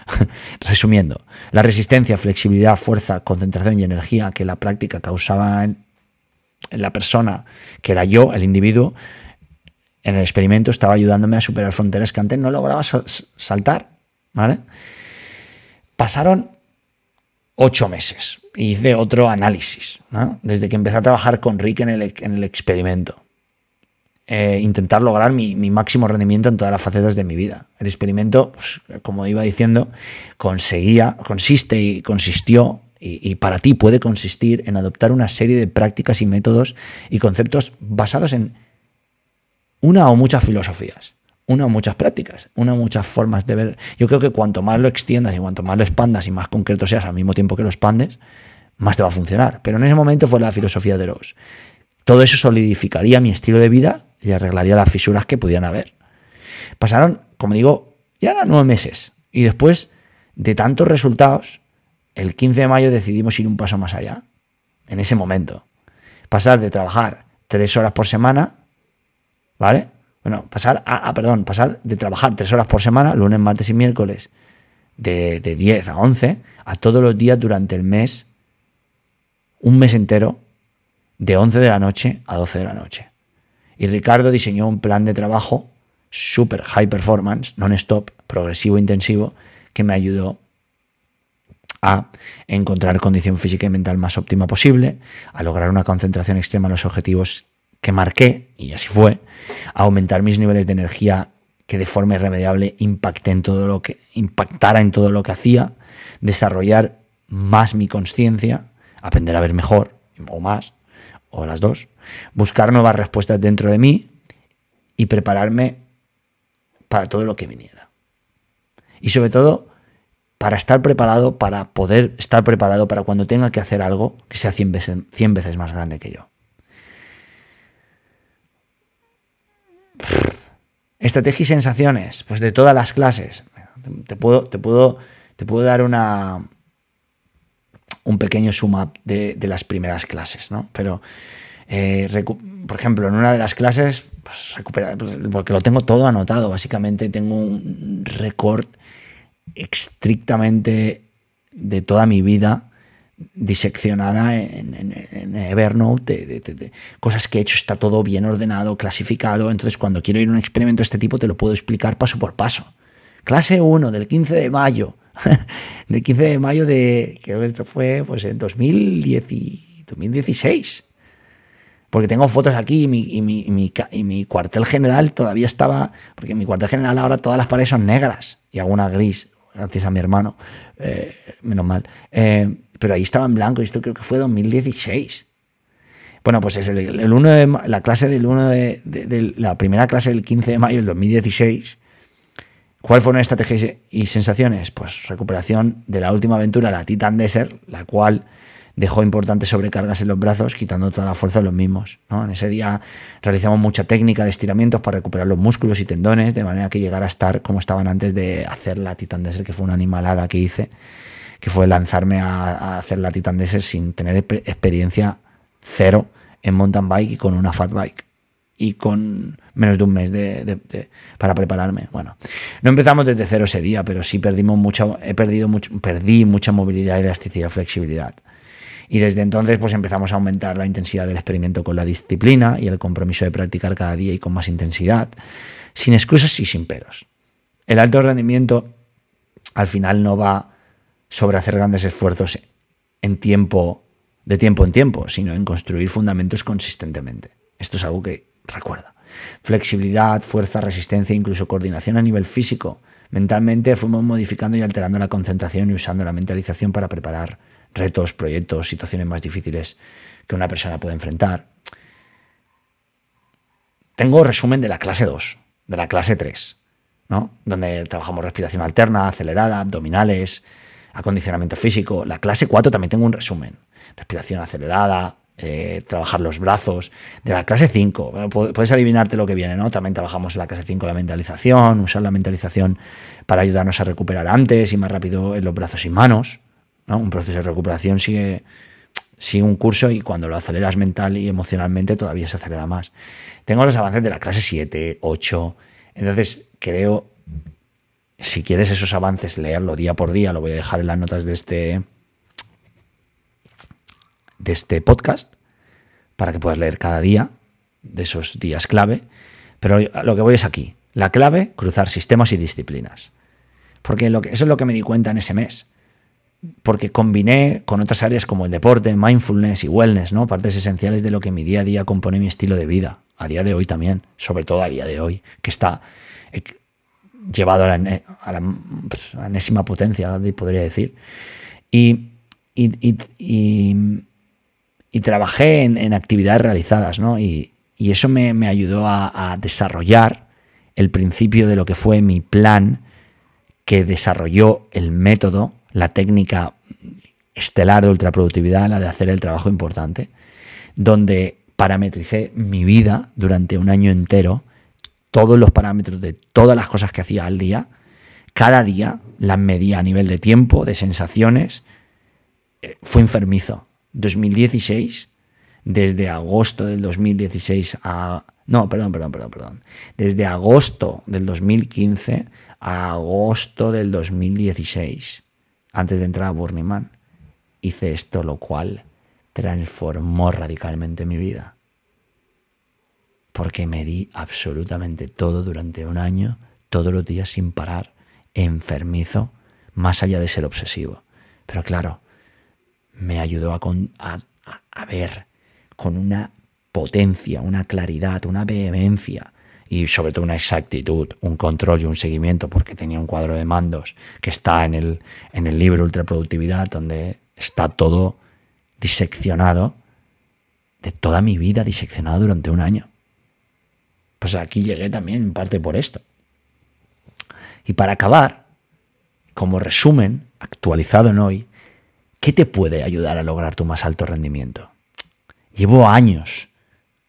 Resumiendo, la resistencia, flexibilidad, fuerza, concentración y energía que la práctica causaba en, en la persona, que era yo, el individuo, en el experimento estaba ayudándome a superar fronteras que antes no lograba saltar, ¿vale? Pasaron ocho meses. Hice otro análisis, desde que empecé a trabajar con Rick en el, experimento. Eh, intentar lograr mi, máximo rendimiento en todas las facetas de mi vida. El experimento, pues, como iba diciendo, conseguía, consiste y consistió, y para ti puede consistir en adoptar una serie de prácticas y métodos y conceptos basados en una o muchas filosofías una muchas prácticas, una muchas formas de ver. Yo creo que cuanto más lo extiendas y cuanto más lo expandas y más concreto seas al mismo tiempo que lo expandes, más te va a funcionar. Pero en ese momento fue la filosofía de Ross. Todo eso solidificaría mi estilo de vida y arreglaría las fisuras que pudieran haber. Pasaron, como digo, ya eran nueve meses. Y después de tantos resultados, el 15 de mayo decidimos ir un paso más allá. En ese momento. Pasar de trabajar tres horas por semana, ¿vale? Bueno, pasar a, perdón, pasar de trabajar tres horas por semana, lunes, martes y miércoles, de, 10 a 11, a todos los días durante el mes, un mes entero, de 11 de la noche a 12 de la noche. Y Ricardo diseñó un plan de trabajo super high performance, non-stop, progresivo, intensivo, que me ayudó a encontrar condición física y mental más óptima posible, a lograr una concentración extrema en los objetivos que marqué, y así fue, aumentar mis niveles de energía que de forma irremediable en todo lo que, impactara en todo lo que hacía, desarrollar más mi conciencia, aprender a ver mejor o más, o las dos, buscar nuevas respuestas dentro de mí y prepararme para todo lo que viniera. Y sobre todo, para estar preparado, para poder estar preparado para cuando tenga que hacer algo que sea 100 veces, 100 veces más grande que yo. Estrategia y sensaciones, pues de todas las clases. Te puedo, te puedo, te puedo dar una, un pequeño sum up de, las primeras clases, ¿no? Pero, eh, por ejemplo, en una de las clases, pues, pues, porque lo tengo todo anotado, básicamente tengo un récord estrictamente de toda mi vida diseccionada en, Evernote, de, cosas que he hecho, está todo bien ordenado, clasificado, entonces cuando quiero ir a un experimento de este tipo te lo puedo explicar paso por paso. Clase 1 del 15 de mayo, del 15 de mayo de, que esto fue pues en 2010 y 2016, porque tengo fotos aquí y mi, mi, cuartel general todavía estaba, porque mi cuartel general ahora todas las paredes son negras y alguna gris, gracias a mi hermano, eh, menos mal. Eh, pero ahí estaba en blanco, y esto creo que fue 2016. Bueno, pues es el, de, la clase del 1 de, la primera clase del 15 de mayo del 2016. ¿Cuál fueron estrategias y sensaciones? Pues recuperación de la última aventura, la Titan Desert, la cual dejó importantes sobrecargas en los brazos, quitando toda la fuerza de los mismos. En ese día realizamos mucha técnica de estiramientos para recuperar los músculos y tendones, de manera que llegara a estar como estaban antes de hacer la Titan Desert, que fue una animalada que hice que fue lanzarme a, hacer la Titan sin tener experiencia cero en mountain bike y con una fat bike y con menos de un mes para prepararme. Bueno, no empezamos desde cero ese día, pero sí perdimos he perdido perdí mucha movilidad, elasticidad, flexibilidad. Y desde entonces pues empezamos a aumentar la intensidad del experimento con la disciplina y el compromiso de practicar cada día y con más intensidad, sin excusas y sin peros. El alto rendimiento al final no va sobre hacer grandes esfuerzos en tiempo, de tiempo en tiempo, sino en construir fundamentos consistentemente. Esto es algo que recuerda. Flexibilidad, fuerza, resistencia, incluso coordinación a nivel físico. Mentalmente fuimos modificando y alterando la concentración y usando la mentalización para preparar retos, proyectos, situaciones más difíciles que una persona puede enfrentar. Tengo resumen de la clase 2, de la clase 3, ¿no? donde trabajamos respiración alterna, acelerada, abdominales, acondicionamiento físico. La clase 4 también tengo un resumen. Respiración acelerada, eh, trabajar los brazos. De la clase 5, puedes adivinarte lo que viene, ¿no? También trabajamos en la clase 5 la mentalización, usar la mentalización para ayudarnos a recuperar antes y más rápido en los brazos y manos. Un proceso de recuperación sigue, sigue un curso y cuando lo aceleras mental y emocionalmente todavía se acelera más. Tengo los avances de la clase 7, 8. Entonces creo si quieres esos avances, leerlo día por día, lo voy a dejar en las notas de este, de este podcast, para que puedas leer cada día de esos días clave. Pero lo que voy es aquí. La clave, cruzar sistemas y disciplinas. Porque eso es lo que me di cuenta en ese mes. Porque combiné con otras áreas como el deporte, mindfulness y wellness, ¿no? Partes esenciales de lo que mi día a día compone mi estilo de vida. A día de hoy también, sobre todo a día de hoy, que está llevado pues, a la, enésima potencia, podría decir. Y, trabajé en, actividades realizadas, ¿no? Y, eso me, ayudó a, a, desarrollar el principio de lo que fue mi plan que desarrolló el método, la técnica estelar de ultraproductividad, la de hacer el trabajo importante, donde parametricé mi vida durante un año entero todos los parámetros de todas las cosas que hacía al día, cada día las medía a nivel de tiempo, de sensaciones, eh, fue enfermizo. 2016, desde agosto del 2016 a... No, perdón, perdón, perdón, perdón. Desde agosto del 2015 a agosto del 2016, antes de entrar a Burning Man, hice esto, lo cual transformó radicalmente mi vida porque me di absolutamente todo durante un año, todos los días sin parar, enfermizo, más allá de ser obsesivo. Pero claro, me ayudó a, ver con una potencia, una claridad, una vehemencia y sobre todo una exactitud, un control y un seguimiento, porque tenía un cuadro de mandos que está en el, en el libro Ultraproductividad, donde está todo diseccionado, de toda mi vida diseccionado durante un año pues aquí llegué también en parte por esto. Y para acabar, como resumen, actualizado en hoy, ¿qué te puede ayudar a lograr tu más alto rendimiento? Llevo años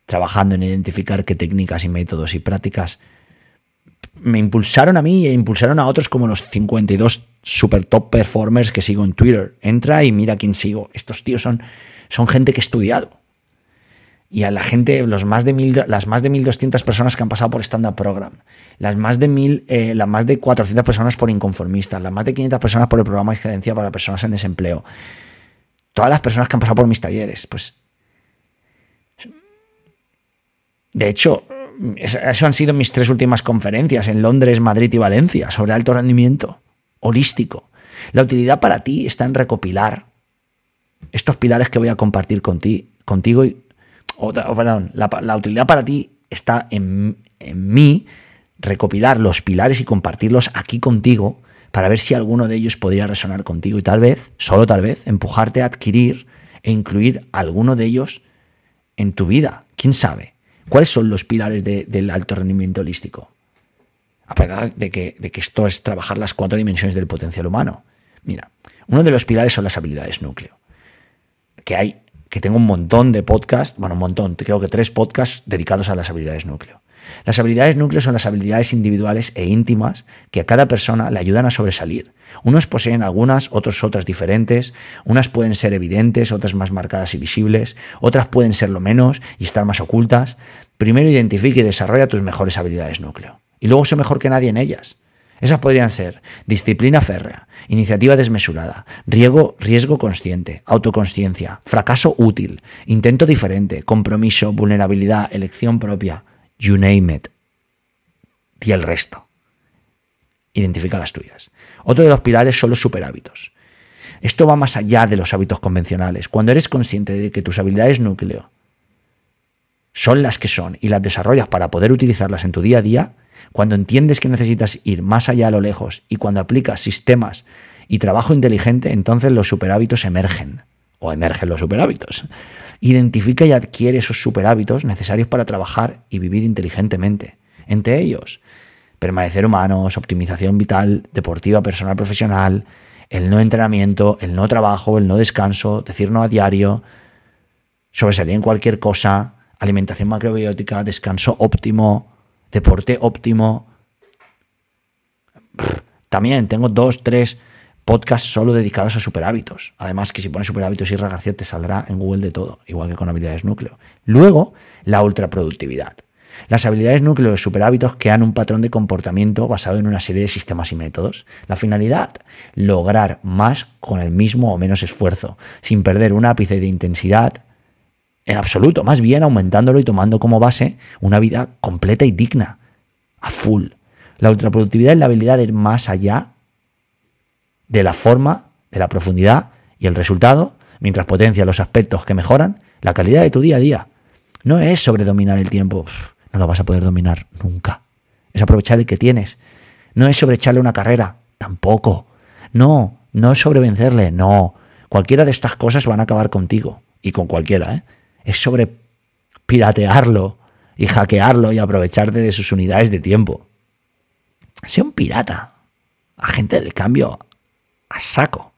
trabajando en identificar qué técnicas y métodos y prácticas me impulsaron a mí e impulsaron a otros como los 52 super top performers que sigo en Twitter. Entra y mira quién sigo. Estos tíos son, son gente que he estudiado y a la gente, los más de mil, las más de 1.200 personas que han pasado por Stand Program, las más de mil, eh, las más de 400 personas por inconformistas, las más de 500 personas por el programa de excelencia para personas en desempleo, todas las personas que han pasado por mis talleres, pues... De hecho, eso han sido mis tres últimas conferencias en Londres, Madrid y Valencia sobre alto rendimiento holístico. La utilidad para ti está en recopilar estos pilares que voy a compartir contigo y o, la, utilidad para ti está en, mí recopilar los pilares y compartirlos aquí contigo para ver si alguno de ellos podría resonar contigo y tal vez, solo tal vez, empujarte a adquirir e incluir alguno de ellos en tu vida. ¿Quién sabe? ¿Cuáles son los pilares del alto rendimiento holístico? A pesar de que, de que esto es trabajar las cuatro dimensiones del potencial humano. Mira, uno de los pilares son las habilidades núcleo, que hay que tengo un montón de podcasts, bueno, un montón, creo que tres podcasts dedicados a las habilidades núcleo. Las habilidades núcleo son las habilidades individuales e íntimas que a cada persona le ayudan a sobresalir. Unos poseen algunas, otros otras diferentes, unas pueden ser evidentes, otras más marcadas y visibles, otras pueden ser lo menos y estar más ocultas. Primero identifica y desarrolla tus mejores habilidades núcleo. Y luego sé mejor que nadie en ellas. Esas podrían ser disciplina férrea, iniciativa desmesurada, riesgo, riesgo consciente, autoconsciencia, fracaso útil, intento diferente, compromiso, vulnerabilidad, elección propia, you name it. Y el resto. Identifica las tuyas. Otro de los pilares son los superhábitos. Esto va más allá de los hábitos convencionales. Cuando eres consciente de que tus habilidades núcleo son las que son y las desarrollas para poder utilizarlas en tu día a día, cuando entiendes que necesitas ir más allá a lo lejos y cuando aplicas sistemas y trabajo inteligente, entonces los superhábitos emergen o emergen los superhábitos. Identifica y adquiere esos superhábitos necesarios para trabajar y vivir inteligentemente. Entre ellos, permanecer humanos, optimización vital, deportiva, personal, profesional, el no entrenamiento, el no trabajo, el no descanso, decir no a diario, sobresalir en cualquier cosa, alimentación macrobiótica, descanso óptimo, deporte óptimo. También tengo dos, tres podcasts solo dedicados a superhábitos. Además, que si pones superhábitos y García te saldrá en Google de todo, igual que con habilidades núcleo. Luego, la ultraproductividad. Las habilidades núcleo de superhábitos crean un patrón de comportamiento basado en una serie de sistemas y métodos. La finalidad, lograr más con el mismo o menos esfuerzo, sin perder un ápice de intensidad, en absoluto, más bien aumentándolo y tomando como base una vida completa y digna, a full. La ultraproductividad es la habilidad de ir más allá de la forma, de la profundidad y el resultado, mientras potencia los aspectos que mejoran la calidad de tu día a día. No es sobredominar el tiempo, no lo vas a poder dominar nunca. Es aprovechar el que tienes. No es sobre echarle una carrera, tampoco. No, no es vencerle, no. Cualquiera de estas cosas van a acabar contigo y con cualquiera, ¿eh? es sobre piratearlo y hackearlo y aprovecharte de sus unidades de tiempo. Sea un pirata, agente del cambio a saco.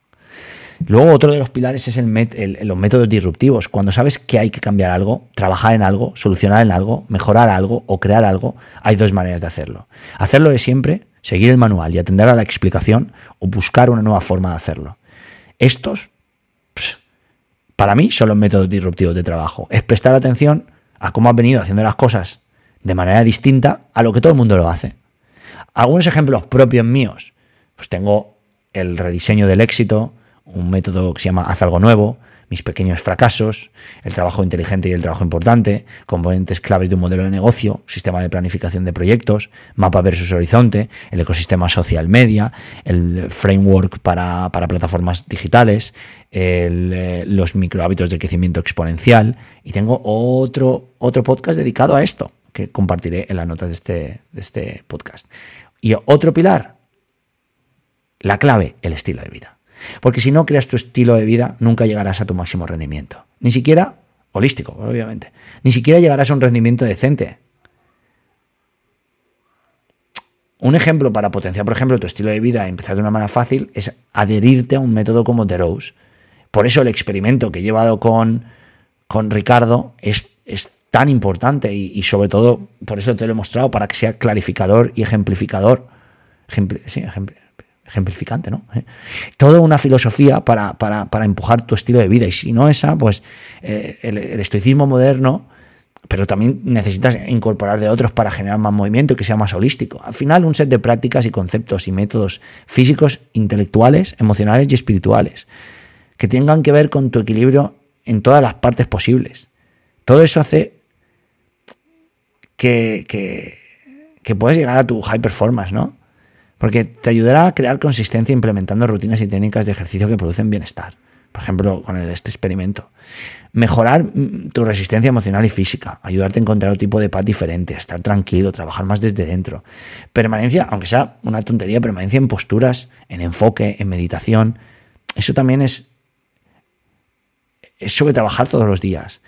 Luego otro de los pilares es los métodos disruptivos. Cuando sabes que hay que cambiar algo, trabajar en algo, solucionar en algo, mejorar algo o crear algo, hay dos maneras de hacerlo. Hacerlo de siempre, seguir el manual y atender a la explicación o buscar una nueva forma de hacerlo. Estos para mí son los métodos disruptivos de trabajo. Es prestar atención a cómo has venido haciendo las cosas de manera distinta a lo que todo el mundo lo hace. Algunos ejemplos propios míos. Pues tengo el rediseño del éxito, un método que se llama Haz algo nuevo, mis pequeños fracasos, el trabajo inteligente y el trabajo importante, componentes claves de un modelo de negocio, sistema de planificación de proyectos, mapa versus horizonte, el ecosistema social media, el framework para, plataformas digitales, eh, los los hábitos de crecimiento exponencial y tengo otro, otro podcast dedicado a esto que compartiré en la nota de este, de este podcast. Y otro pilar, la clave, el estilo de vida. Porque si no creas tu estilo de vida, nunca llegarás a tu máximo rendimiento. Ni siquiera holístico, obviamente. Ni siquiera llegarás a un rendimiento decente. Un ejemplo para potenciar, por ejemplo, tu estilo de vida y empezar de una manera fácil es adherirte a un método como The Por eso el experimento que he llevado con, con Ricardo es, tan importante y, sobre todo por eso te lo he mostrado, para que sea clarificador y ejemplificador. sí, ejemplificador ejemplificante, ¿no? ¿Eh? Toda una filosofía para, empujar tu estilo de vida. Y si no esa, pues eh, el, estoicismo moderno, pero también necesitas incorporar de otros para generar más movimiento y que sea más holístico. Al final, un set de prácticas y conceptos y métodos físicos, intelectuales, emocionales y espirituales, que tengan que ver con tu equilibrio en todas las partes posibles. Todo eso hace que, que, que puedas llegar a tu high performance, ¿no? Porque te ayudará a crear consistencia implementando rutinas y técnicas de ejercicio que producen bienestar. Por ejemplo, con este experimento. Mejorar mm, tu resistencia emocional y física. Ayudarte a encontrar un tipo de paz diferente. Estar tranquilo, trabajar más desde dentro. Permanencia, aunque sea una tontería, permanencia en posturas, en enfoque, en meditación. Eso también es, es sobre trabajar todos los días.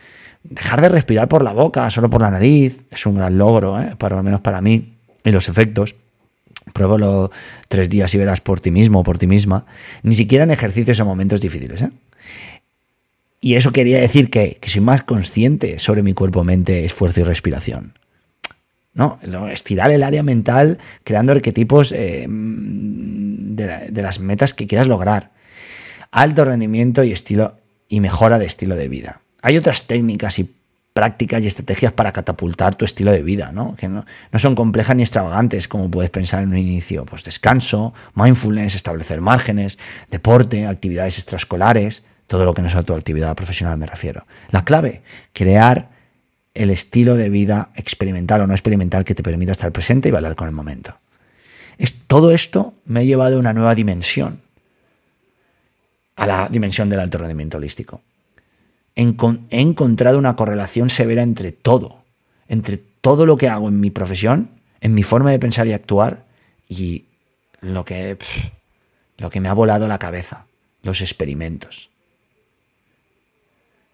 Dejar de respirar por la boca, solo por la nariz, es un gran logro, ¿eh? para, al menos para mí, y los efectos. Pruébalo tres días y verás por ti mismo o por ti misma. Ni siquiera en ejercicios en momentos difíciles. ¿eh? Y eso quería decir que, que soy más consciente sobre mi cuerpo, mente, esfuerzo y respiración. ¿no? Estirar el área mental creando arquetipos eh, de, de, las metas que quieras lograr. Alto rendimiento y estilo y mejora de estilo de vida. Hay otras técnicas y prácticas y estrategias para catapultar tu estilo de vida, ¿no? Que no, son complejas ni extravagantes como puedes pensar en un inicio. Pues descanso, mindfulness, establecer márgenes, deporte, actividades extraescolares, todo lo que no sea tu actividad profesional me refiero. La clave, crear el estilo de vida experimental o no experimental que te permita estar presente y bailar con el momento. Es, todo esto me ha llevado a una nueva dimensión, a la dimensión del alto rendimiento holístico he encontrado una correlación severa entre todo, entre todo lo que hago en mi profesión, en mi forma de pensar y actuar y lo que, lo que me ha volado la cabeza, los experimentos.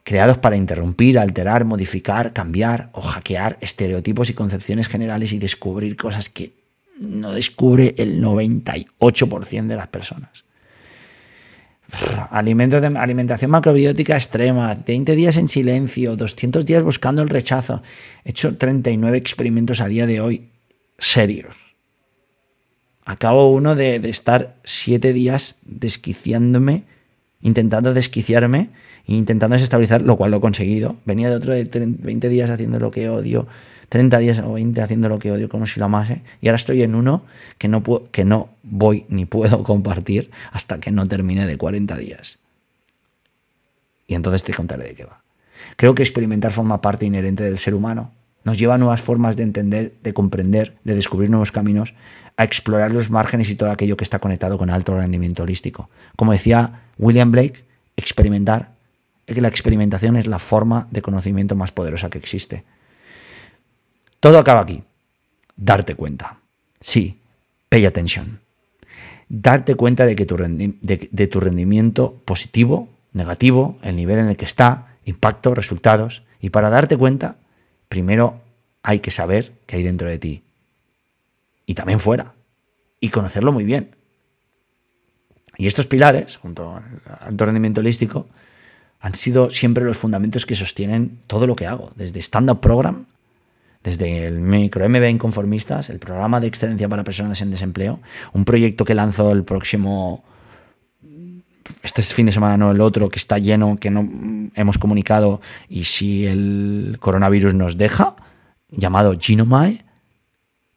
Creados para interrumpir, alterar, modificar, cambiar o hackear estereotipos y concepciones generales y descubrir cosas que no descubre el 98% de las personas. Alimentación, alimentación macrobiótica extrema, 20 días en silencio, 200 días buscando el rechazo. He hecho 39 experimentos a día de hoy, serios. Acabo uno de, estar 7 días desquiciándome, intentando desquiciarme e intentando desestabilizar, lo cual lo he conseguido. Venía de otro de 20 días haciendo lo que odio, 30 días o 20 haciendo lo que odio como si lo amase y ahora estoy en uno que no, puedo, que no voy ni puedo compartir hasta que no termine de 40 días. Y entonces te contaré de qué va. Creo que experimentar forma parte inherente del ser humano. Nos lleva a nuevas formas de entender, de comprender, de descubrir nuevos caminos, a explorar los márgenes y todo aquello que está conectado con alto rendimiento holístico. Como decía William Blake, experimentar, que la experimentación es la forma de conocimiento más poderosa que existe. Todo acaba aquí. Darte cuenta. Sí, pay attention. Darte cuenta de que tu, de, tu rendimiento positivo, negativo, el nivel en el que está, impacto, resultados. Y para darte cuenta, primero hay que saber qué hay dentro de ti. Y también fuera. Y conocerlo muy bien. Y estos pilares, junto al rendimiento holístico, han sido siempre los fundamentos que sostienen todo lo que hago, desde Stand Up Program desde el micro MB Inconformistas, el programa de excelencia para personas en desempleo, un proyecto que lanzó el próximo este fin de semana no el otro, que está lleno, que no hemos comunicado, y si el coronavirus nos deja, llamado Genomai,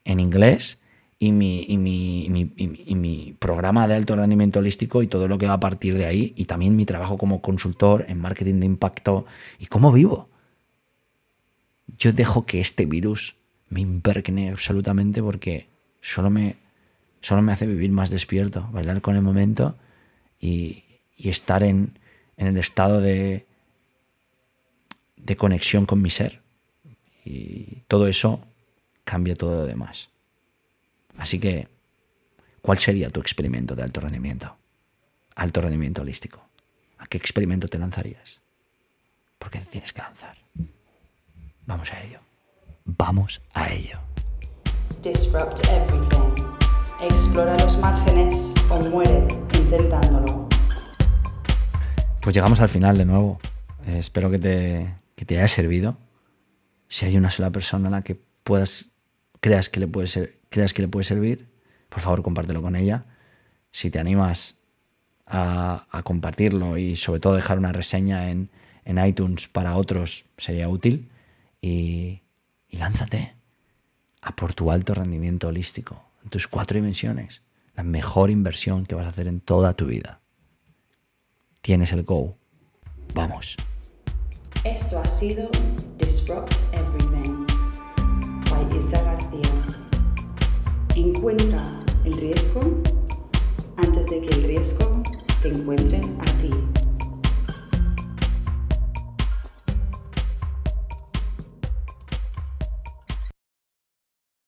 en inglés, y mi, mi, y mi programa de alto rendimiento holístico y todo lo que va a partir de ahí, y también mi trabajo como consultor en marketing de impacto, y cómo vivo yo dejo que este virus me impregne absolutamente porque solo me, solo me hace vivir más despierto, bailar con el momento y, estar en, el estado de, de conexión con mi ser. Y todo eso cambia todo lo demás. Así que, ¿cuál sería tu experimento de alto rendimiento? Alto rendimiento holístico. ¿A qué experimento te lanzarías? Porque te tienes que lanzar. Vamos a ello. Vamos a ello. Disrupt everything. Explora los márgenes o muere intentándolo. Pues llegamos al final de nuevo. Eh, espero que te, haya servido. Si hay una sola persona a la que puedas creas que le puede ser, creas que le puede servir, por favor compártelo con ella. Si te animas a, compartirlo y sobre todo dejar una reseña en iTunes para otros sería útil y, lánzate a por tu alto rendimiento holístico, en tus cuatro dimensiones, la mejor inversión que vas a hacer en toda tu vida. Tienes el go. Vamos. Esto ha sido Disrupt Everything by Isla García. Encuentra el riesgo antes de que el riesgo te encuentre a ti.